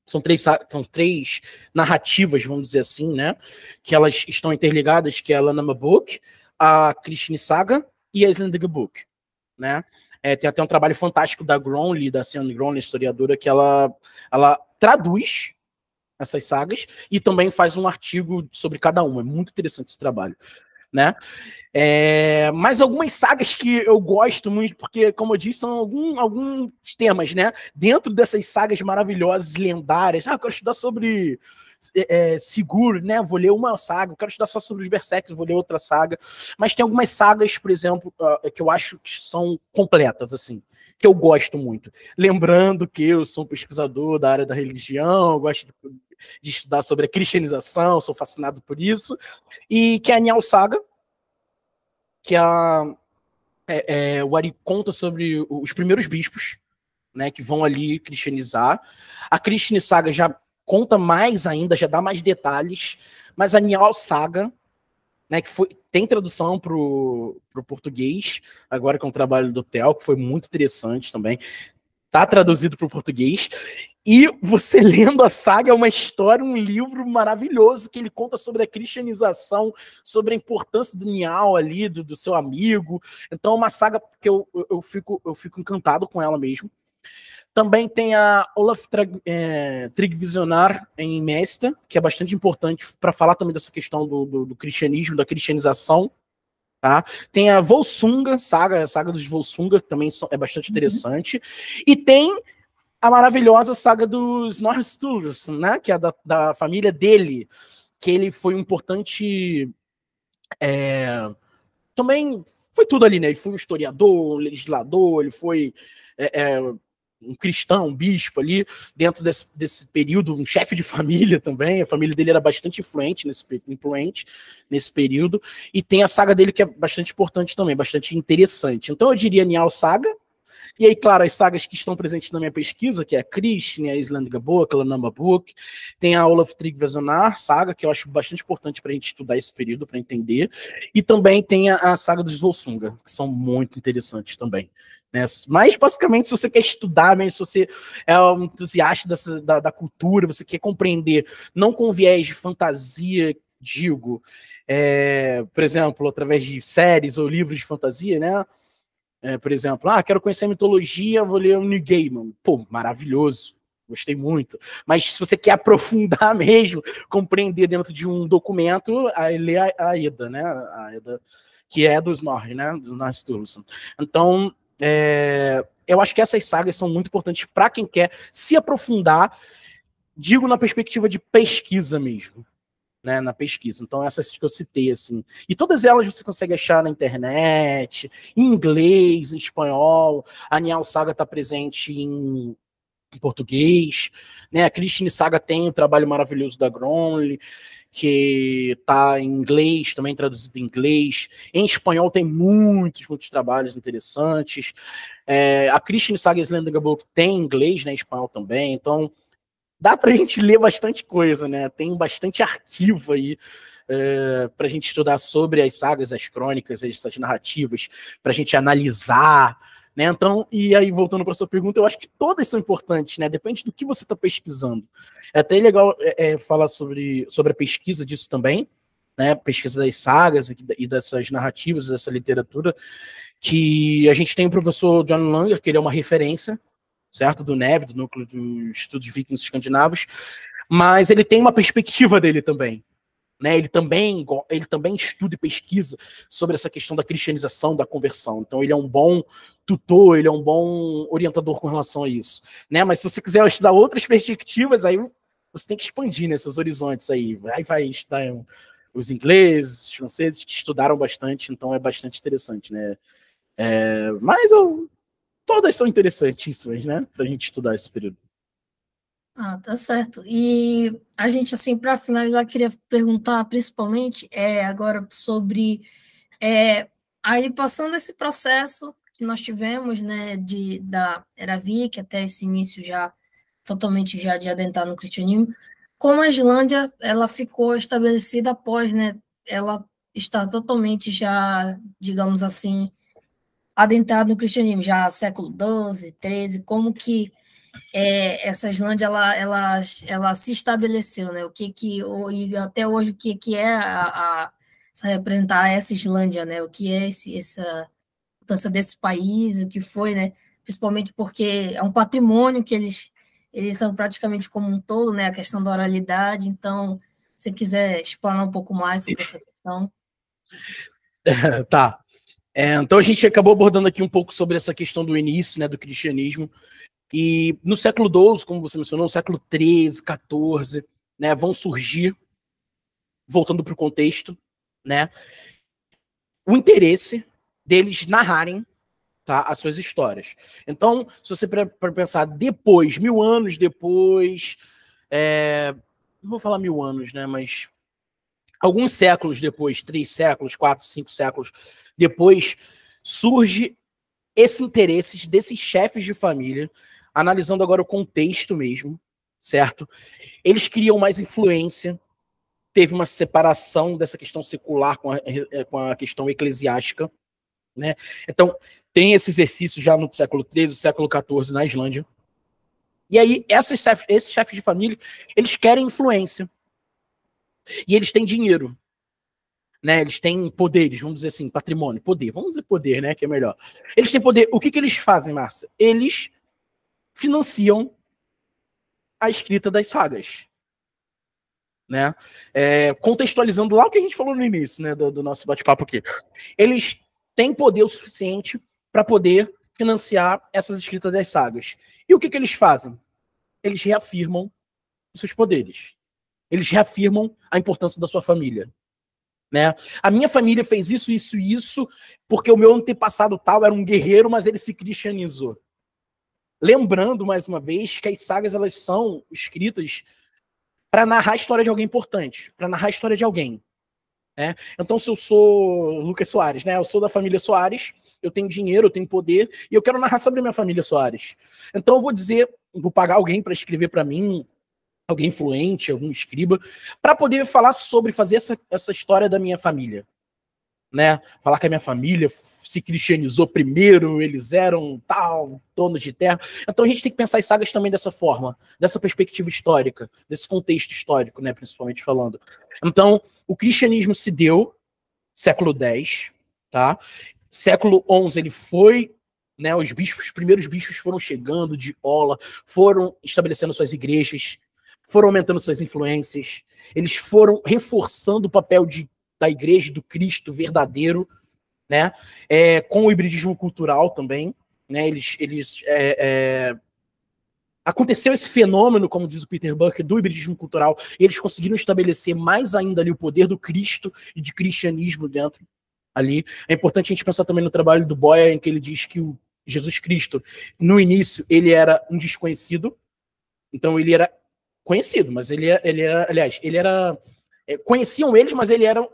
são três, são três narrativas, vamos dizer assim, né? Que elas estão interligadas, que é a Lanama Book, a Christine Saga e a Islander Book, né? É, tem até um trabalho fantástico da Gronley, da Sian Gronley, historiadora, que ela, ela traduz essas sagas e também faz um artigo sobre cada uma. É muito interessante esse trabalho né? É, mas algumas sagas que eu gosto muito, porque, como eu disse, são algum, alguns temas, né? Dentro dessas sagas maravilhosas, lendárias. Ah, eu quero estudar sobre é, é, seguro, né? Vou ler uma saga, eu quero estudar só sobre os Berserkers, vou ler outra saga. Mas tem algumas sagas, por exemplo, ah, que eu acho que são completas, assim, que eu gosto muito. Lembrando que eu sou um pesquisador da área da religião, eu gosto de de estudar sobre a cristianização, sou fascinado por isso. E que é a Nial Saga, que a, é, é, o Ari conta sobre os primeiros bispos, né, que vão ali cristianizar. A Christian Saga já conta mais ainda, já dá mais detalhes, mas a Nial Saga, né, que foi, tem tradução para o português, agora que é um trabalho do Theo, que foi muito interessante também, está traduzido para o português, e você lendo a saga é uma história, um livro maravilhoso que ele conta sobre a cristianização, sobre a importância do Nial ali, do, do seu amigo. Então é uma saga que eu, eu, fico, eu fico encantado com ela mesmo. Também tem a Olaf é, Trigvisionar em Mesta, que é bastante importante para falar também dessa questão do, do, do cristianismo, da cristianização. Tá? Tem a Volsunga, saga, a saga dos Volsunga, que também é bastante uhum. interessante. E tem a maravilhosa saga dos Tullers, né? Que é da, da família dele, que ele foi um importante. É, também foi tudo ali, né? Ele foi um historiador, um legislador, ele foi é, é, um cristão, um bispo ali, dentro desse, desse período, um chefe de família também. A família dele era bastante influente nesse, influente nesse período. E tem a saga dele que é bastante importante também, bastante interessante. Então eu diria Nial Saga, e aí, claro, as sagas que estão presentes na minha pesquisa, que é a Krishna, né, a Island Book, a Lanamba Book, tem a Olaf Tryggvasonar saga, que eu acho bastante importante para a gente estudar esse período, para entender, e também tem a, a saga dos Volsunga, que são muito interessantes também. Né. Mas basicamente, se você quer estudar, mesmo, se você é um entusiasta dessa, da, da, cultura, você quer compreender, não com viés de fantasia, digo, é, por exemplo, através de séries ou livros de fantasia, né? É, por exemplo, ah, quero conhecer a mitologia, vou ler o New Gaiman. Pô, maravilhoso. Gostei muito. Mas se você quer aprofundar mesmo, compreender dentro de um documento, aí lê a, a Eda, né? A Eda, que é dos Norris, né? Dos Norris Sturluson. Então, é, eu acho que essas sagas são muito importantes para quem quer se aprofundar, digo na perspectiva de pesquisa mesmo né, na pesquisa. Então, essas que eu citei, assim. E todas elas você consegue achar na internet, em inglês, em espanhol. A Niel Saga está presente em, em, português. Né? A Christine Saga tem o trabalho maravilhoso da Gronley, que está em inglês, também traduzido em inglês. Em espanhol tem muitos, muitos trabalhos interessantes. É, a Christine Saga Slender tem inglês, né, em espanhol também. Então, dá para a gente ler bastante coisa, né? Tem bastante arquivo aí é, para a gente estudar sobre as sagas, as crônicas, essas narrativas, para a gente analisar. Né? Então, e aí voltando para sua pergunta, eu acho que todas são importantes, né? Depende do que você está pesquisando. É até legal é, é, falar sobre, sobre a pesquisa disso também, né? Pesquisa das sagas e dessas narrativas, dessa literatura, que a gente tem o professor John Langer, que ele é uma referência, certo? Do Neve do Núcleo dos Estudos Vikings Escandinavos, mas ele tem uma perspectiva dele também. Né, ele, também, ele também estuda e pesquisa sobre essa questão da cristianização, da conversão. Então, ele é um bom tutor, ele é um bom orientador com relação a isso. Né? Mas se você quiser estudar outras perspectivas, aí você tem que expandir nesses né, horizontes aí. Aí vai estudar os ingleses, os franceses que estudaram bastante, então é bastante interessante. Né? É, mas eu todas são interessantíssimas, né? Para a gente estudar esse período. Ah, tá certo. E a gente, assim, para finalizar, queria perguntar principalmente é, agora sobre. É, aí, passando esse processo que nós tivemos, né, de, da Era Vic até esse início já, totalmente já de adentrar no cristianismo, como a Islândia, ela ficou estabelecida após, né, ela está totalmente já, digamos assim, adentrado no cristianismo já século XII, XIII, como que é, essa Islândia ela, ela, ela se estabeleceu, né? O que que e até hoje o que que é a, a representar essa Islândia, né? O que é esse, essa mudança desse país, o que foi, né? Principalmente porque é um patrimônio que eles eles são praticamente como um todo, né? A questão da oralidade. Então, se você quiser explanar um pouco mais sobre essa questão. tá. É, então a gente acabou abordando aqui um pouco sobre essa questão do início né, do cristianismo. E no século XII, como você mencionou, no século XIII, XIV, né, vão surgir, voltando para o contexto, né, o interesse deles narrarem tá, as suas histórias. Então, se você para pensar depois, mil anos depois, é, não vou falar mil anos, né, mas alguns séculos depois, três séculos, quatro, cinco séculos depois surge esse interesse desses chefes de família, analisando agora o contexto mesmo, certo? Eles queriam mais influência, teve uma separação dessa questão secular com a, eh, eh, com a questão eclesiástica, né? Então, tem esse exercício já no século XIII, século XIV na Islândia. E aí, esses chefes, esses chefes de família, eles querem influência. E eles têm dinheiro né? Eles têm poderes, vamos dizer assim, patrimônio, poder, vamos dizer poder, né? Que é melhor. Eles têm poder. O que, que eles fazem, Márcio? Eles financiam a escrita das sagas. Né? É, contextualizando lá o que a gente falou no início né, do, do nosso bate-papo aqui. Eles têm poder o suficiente para poder financiar essas escritas das sagas. E o que, que eles fazem? Eles reafirmam os seus poderes. Eles reafirmam a importância da sua família né? A minha família fez isso, isso e isso, porque o meu antepassado tal era um guerreiro, mas ele se cristianizou. Lembrando, mais uma vez, que as sagas elas são escritas para narrar a história de alguém importante, para narrar a história de alguém. Né? Então, se eu sou Lucas Soares, né? eu sou da família Soares, eu tenho dinheiro, eu tenho poder, e eu quero narrar sobre a minha família Soares. Então, eu vou dizer, vou pagar alguém para escrever para mim alguém influente, algum escriba, para poder falar sobre fazer essa, essa história da minha família. Né? Falar que a minha família se cristianizou primeiro, eles eram tal, donos de terra. Então a gente tem que pensar as sagas também dessa forma, dessa perspectiva histórica, desse contexto histórico, né, principalmente falando. Então, o cristianismo se deu século X, tá? Século XI ele foi né, os bispos, os primeiros bispos foram chegando de Ola, foram estabelecendo suas igrejas, foram aumentando suas influências, eles foram reforçando o papel de, da igreja, do Cristo verdadeiro, né? É, com o hibridismo cultural também, né? Eles, eles é, é... aconteceu esse fenômeno, como diz o Peter Burke, do hibridismo cultural. E eles conseguiram estabelecer mais ainda ali o poder do Cristo e de cristianismo dentro ali. É importante a gente pensar também no trabalho do Boyer, em que ele diz que o Jesus Cristo, no início, ele era um desconhecido. Então ele era conhecido, mas ele, é, ele era, aliás, ele era. É, conheciam eles, mas ele era um,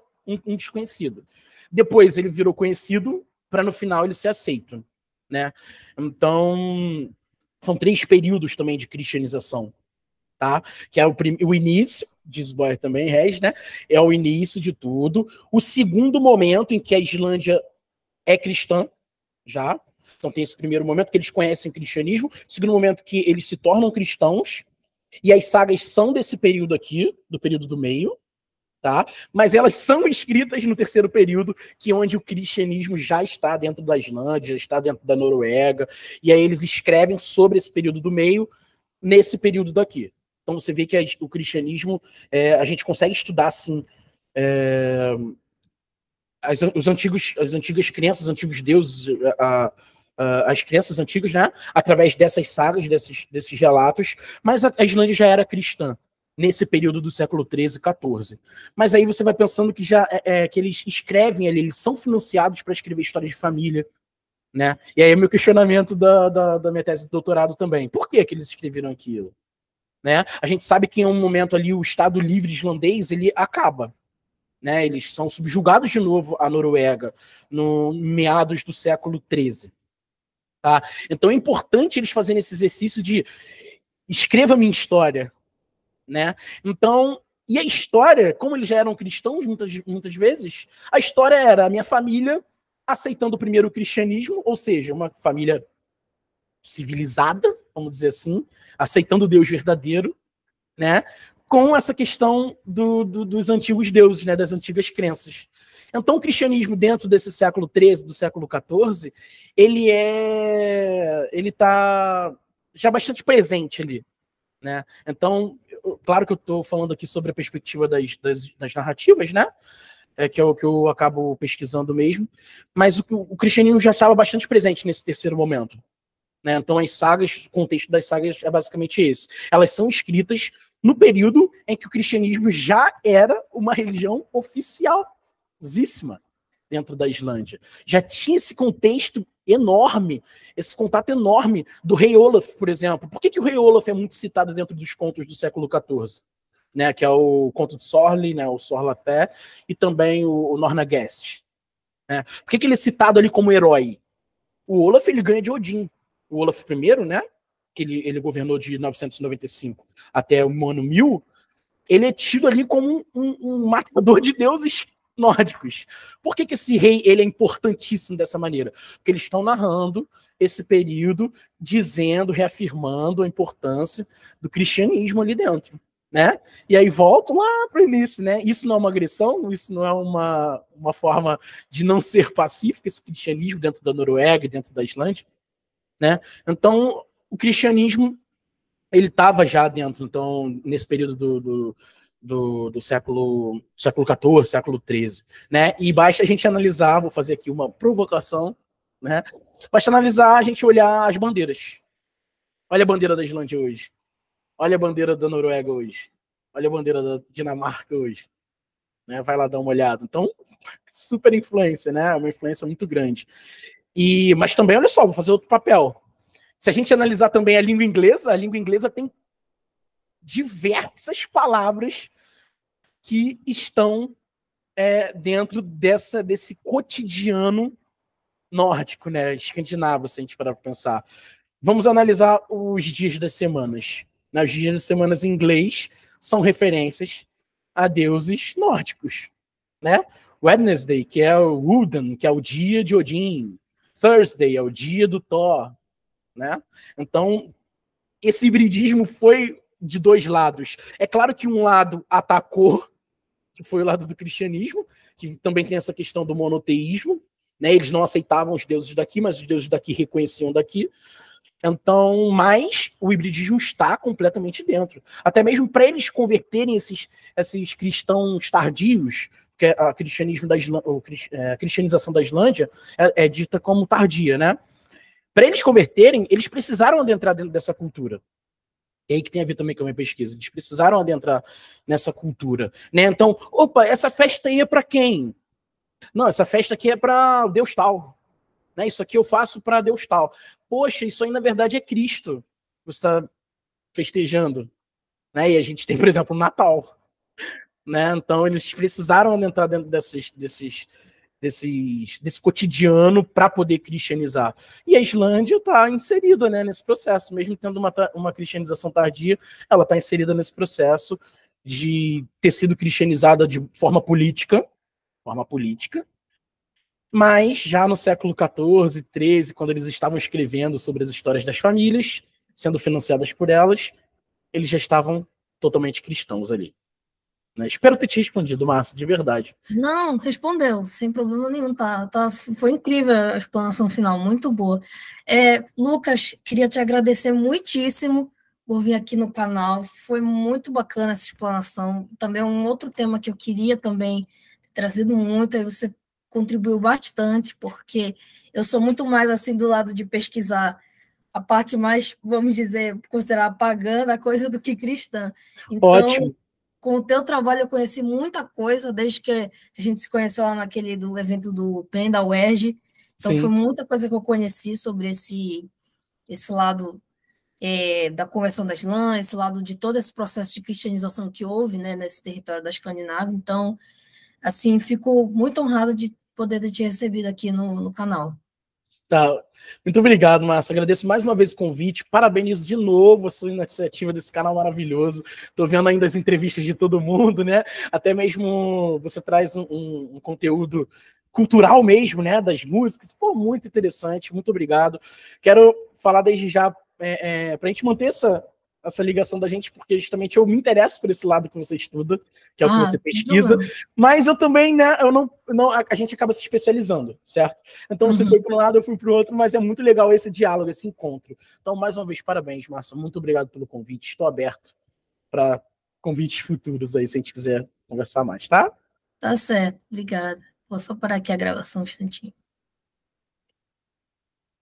um desconhecido. Depois ele virou conhecido para no final ele ser aceito, né? Então são três períodos também de cristianização, tá? Que é o, o início, diz Boyer também, Regis, né? É o início de tudo. O segundo momento em que a Islândia é cristã, já. Então tem esse primeiro momento que eles conhecem o cristianismo, segundo momento que eles se tornam cristãos, e as sagas são desse período aqui, do período do meio, tá? Mas elas são escritas no terceiro período, que é onde o cristianismo já está dentro da Islândia, está dentro da Noruega, e aí eles escrevem sobre esse período do meio nesse período daqui. Então você vê que a, o cristianismo, é, a gente consegue estudar assim é, as, os antigos, as antigas crenças, os antigos deuses, a, a, uh, as crianças antigas, né? Através dessas sagas, desses, desses relatos. Mas a, a Islândia já era cristã nesse período do século 13 e 14. Mas aí você vai pensando que já é, é que eles escrevem ali, eles são financiados para escrever histórias de família, né? E aí é meu questionamento da, da, da, minha tese de doutorado também. Por que, que eles escreveram aquilo? Né? A gente sabe que em um momento ali o Estado Livre Islandês ele acaba. Né? Eles são subjugados de novo à Noruega no meados do século 13. Tá? Então é importante eles fazerem esse exercício de escreva minha história. Né? Então, e a história, como eles já eram cristãos muitas, muitas vezes, a história era a minha família aceitando primeiro o cristianismo, ou seja, uma família civilizada, vamos dizer assim, aceitando o Deus verdadeiro, né? Com essa questão do, do, dos antigos deuses, né? Das antigas crenças. Então, o cristianismo dentro desse século XIII, do século XIV, ele é, ele está já bastante presente ali, né? Então, claro que eu estou falando aqui sobre a perspectiva das, das, das narrativas, né? É, que é o que eu acabo pesquisando mesmo, mas o, o cristianismo já estava bastante presente nesse terceiro momento. Né? Então, as sagas, o contexto das sagas é basicamente esse. Elas são escritas no período em que o cristianismo já era uma religião oficial poderosíssima dentro da Islândia. Já tinha esse contexto enorme, esse contato enorme do rei Olaf, por exemplo. Por que, que o rei Olaf é muito citado dentro dos contos do século XIV? Né, que é o conto de Sorli, né, o Sorlaté, e também o, o Nornagest. Né? Por que, que ele é citado ali como herói? O Olaf ele ganha de Odin. O Olaf I, né, que ele, ele governou de 995 até o ano 1000, ele é tido ali como um, um, um matador de deuses nórdicos. Por que, que esse rei ele é importantíssimo dessa maneira? Porque eles estão narrando esse período, dizendo, reafirmando a importância do cristianismo ali dentro. Né? E aí volto lá para o início, né? Isso não é uma agressão, isso não é uma, uma forma de não ser pacífico, esse cristianismo dentro da Noruega, dentro da Islândia, né? Então, o cristianismo ele estava já dentro, então, nesse período do, do do, do século século XIV, século XIII, né? E basta a gente analisar, vou fazer aqui uma provocação, né? Basta analisar a gente olhar as bandeiras. Olha a bandeira da Islândia hoje. Olha a bandeira da Noruega hoje. Olha a bandeira da Dinamarca hoje. Né? Vai lá dar uma olhada. Então, super influência, né? Uma influência muito grande. E, mas também, olha só, vou fazer outro papel. Se a gente analisar também a língua inglesa, a língua inglesa tem diversas palavras que estão é, dentro dessa, desse cotidiano nórdico, né? Escandinavo, se a gente parar para pensar. Vamos analisar os dias das semanas. Né? Os dias das semanas em inglês são referências a deuses nórdicos, né? Wednesday, que é o Udan, que é o dia de Odin. Thursday é o dia do Thor, né? Então, esse hibridismo foi de dois lados. É claro que um lado atacou, que foi o lado do cristianismo, que também tem essa questão do monoteísmo, né? Eles não aceitavam os deuses daqui, mas os deuses daqui reconheciam daqui. Então, mas o hibridismo está completamente dentro. Até mesmo para eles converterem esses, esses cristãos tardios, que é a cristianismo da Islândia, é, cristianização da Islândia é, é dita como tardia, né? Para eles converterem, eles precisaram adentrar dentro dessa cultura. E aí que tem a ver também com a minha pesquisa. Eles precisaram adentrar nessa cultura, né? Então, opa, essa festa aí é para quem? Não, essa festa aqui é para Deus tal. Né? Isso aqui eu faço para Deus tal. Poxa, isso aí na verdade é Cristo. Você está festejando, né? E a gente tem, por exemplo, o Natal, né? Então eles precisaram adentrar dentro desses, desses desses, desse cotidiano para poder cristianizar. E a Islândia está inserida né, nesse processo, mesmo tendo uma, uma cristianização tardia, ela está inserida nesse processo de ter sido cristianizada de forma política, forma política, mas já no século XIV, XIII, quando eles estavam escrevendo sobre as histórias das famílias, sendo financiadas por elas, eles já estavam totalmente cristãos ali. Né? Espero ter te respondido, Márcio, de verdade. Não, respondeu, sem problema nenhum, tá? tá foi incrível a explanação final, muito boa. É, Lucas, queria te agradecer muitíssimo por vir aqui no canal, foi muito bacana essa explanação. Também um outro tema que eu queria também ter trazido muito, aí você contribuiu bastante, porque eu sou muito mais assim do lado de pesquisar a parte mais, vamos dizer, considerar pagã a coisa do que cristã. Então, Ótimo com o teu trabalho eu conheci muita coisa, desde que a gente se conheceu lá naquele do evento do PEN da UERJ. Então Sim. foi muita coisa que eu conheci sobre esse, esse lado é, da conversão das lãs, esse lado de todo esse processo de cristianização que houve né, nesse território da Escandinávia. Então, assim, fico muito honrada de poder ter te recebido aqui no, no canal. Tá. Muito obrigado, Márcio. Agradeço mais uma vez o convite. Parabenizo de novo a sua iniciativa desse canal maravilhoso. Estou vendo ainda as entrevistas de todo mundo, né? Até mesmo você traz um, um, um conteúdo cultural mesmo, né? Das músicas. Pô, muito interessante. Muito obrigado. Quero falar desde já é, é, para a gente manter essa essa ligação da gente, porque justamente eu me interesso por esse lado que você estuda, que é o ah, que você pesquisa, mas eu também, né, eu não, não a, a gente acaba se especializando, certo? Então uhum. você foi para um lado, eu fui para o outro, mas é muito legal esse diálogo, esse encontro. Então, mais uma vez, parabéns, Márcia, muito obrigado pelo convite, estou aberto para convites futuros aí, se a gente quiser conversar mais, tá? Tá certo, obrigada. Vou só parar aqui a gravação um instantinho.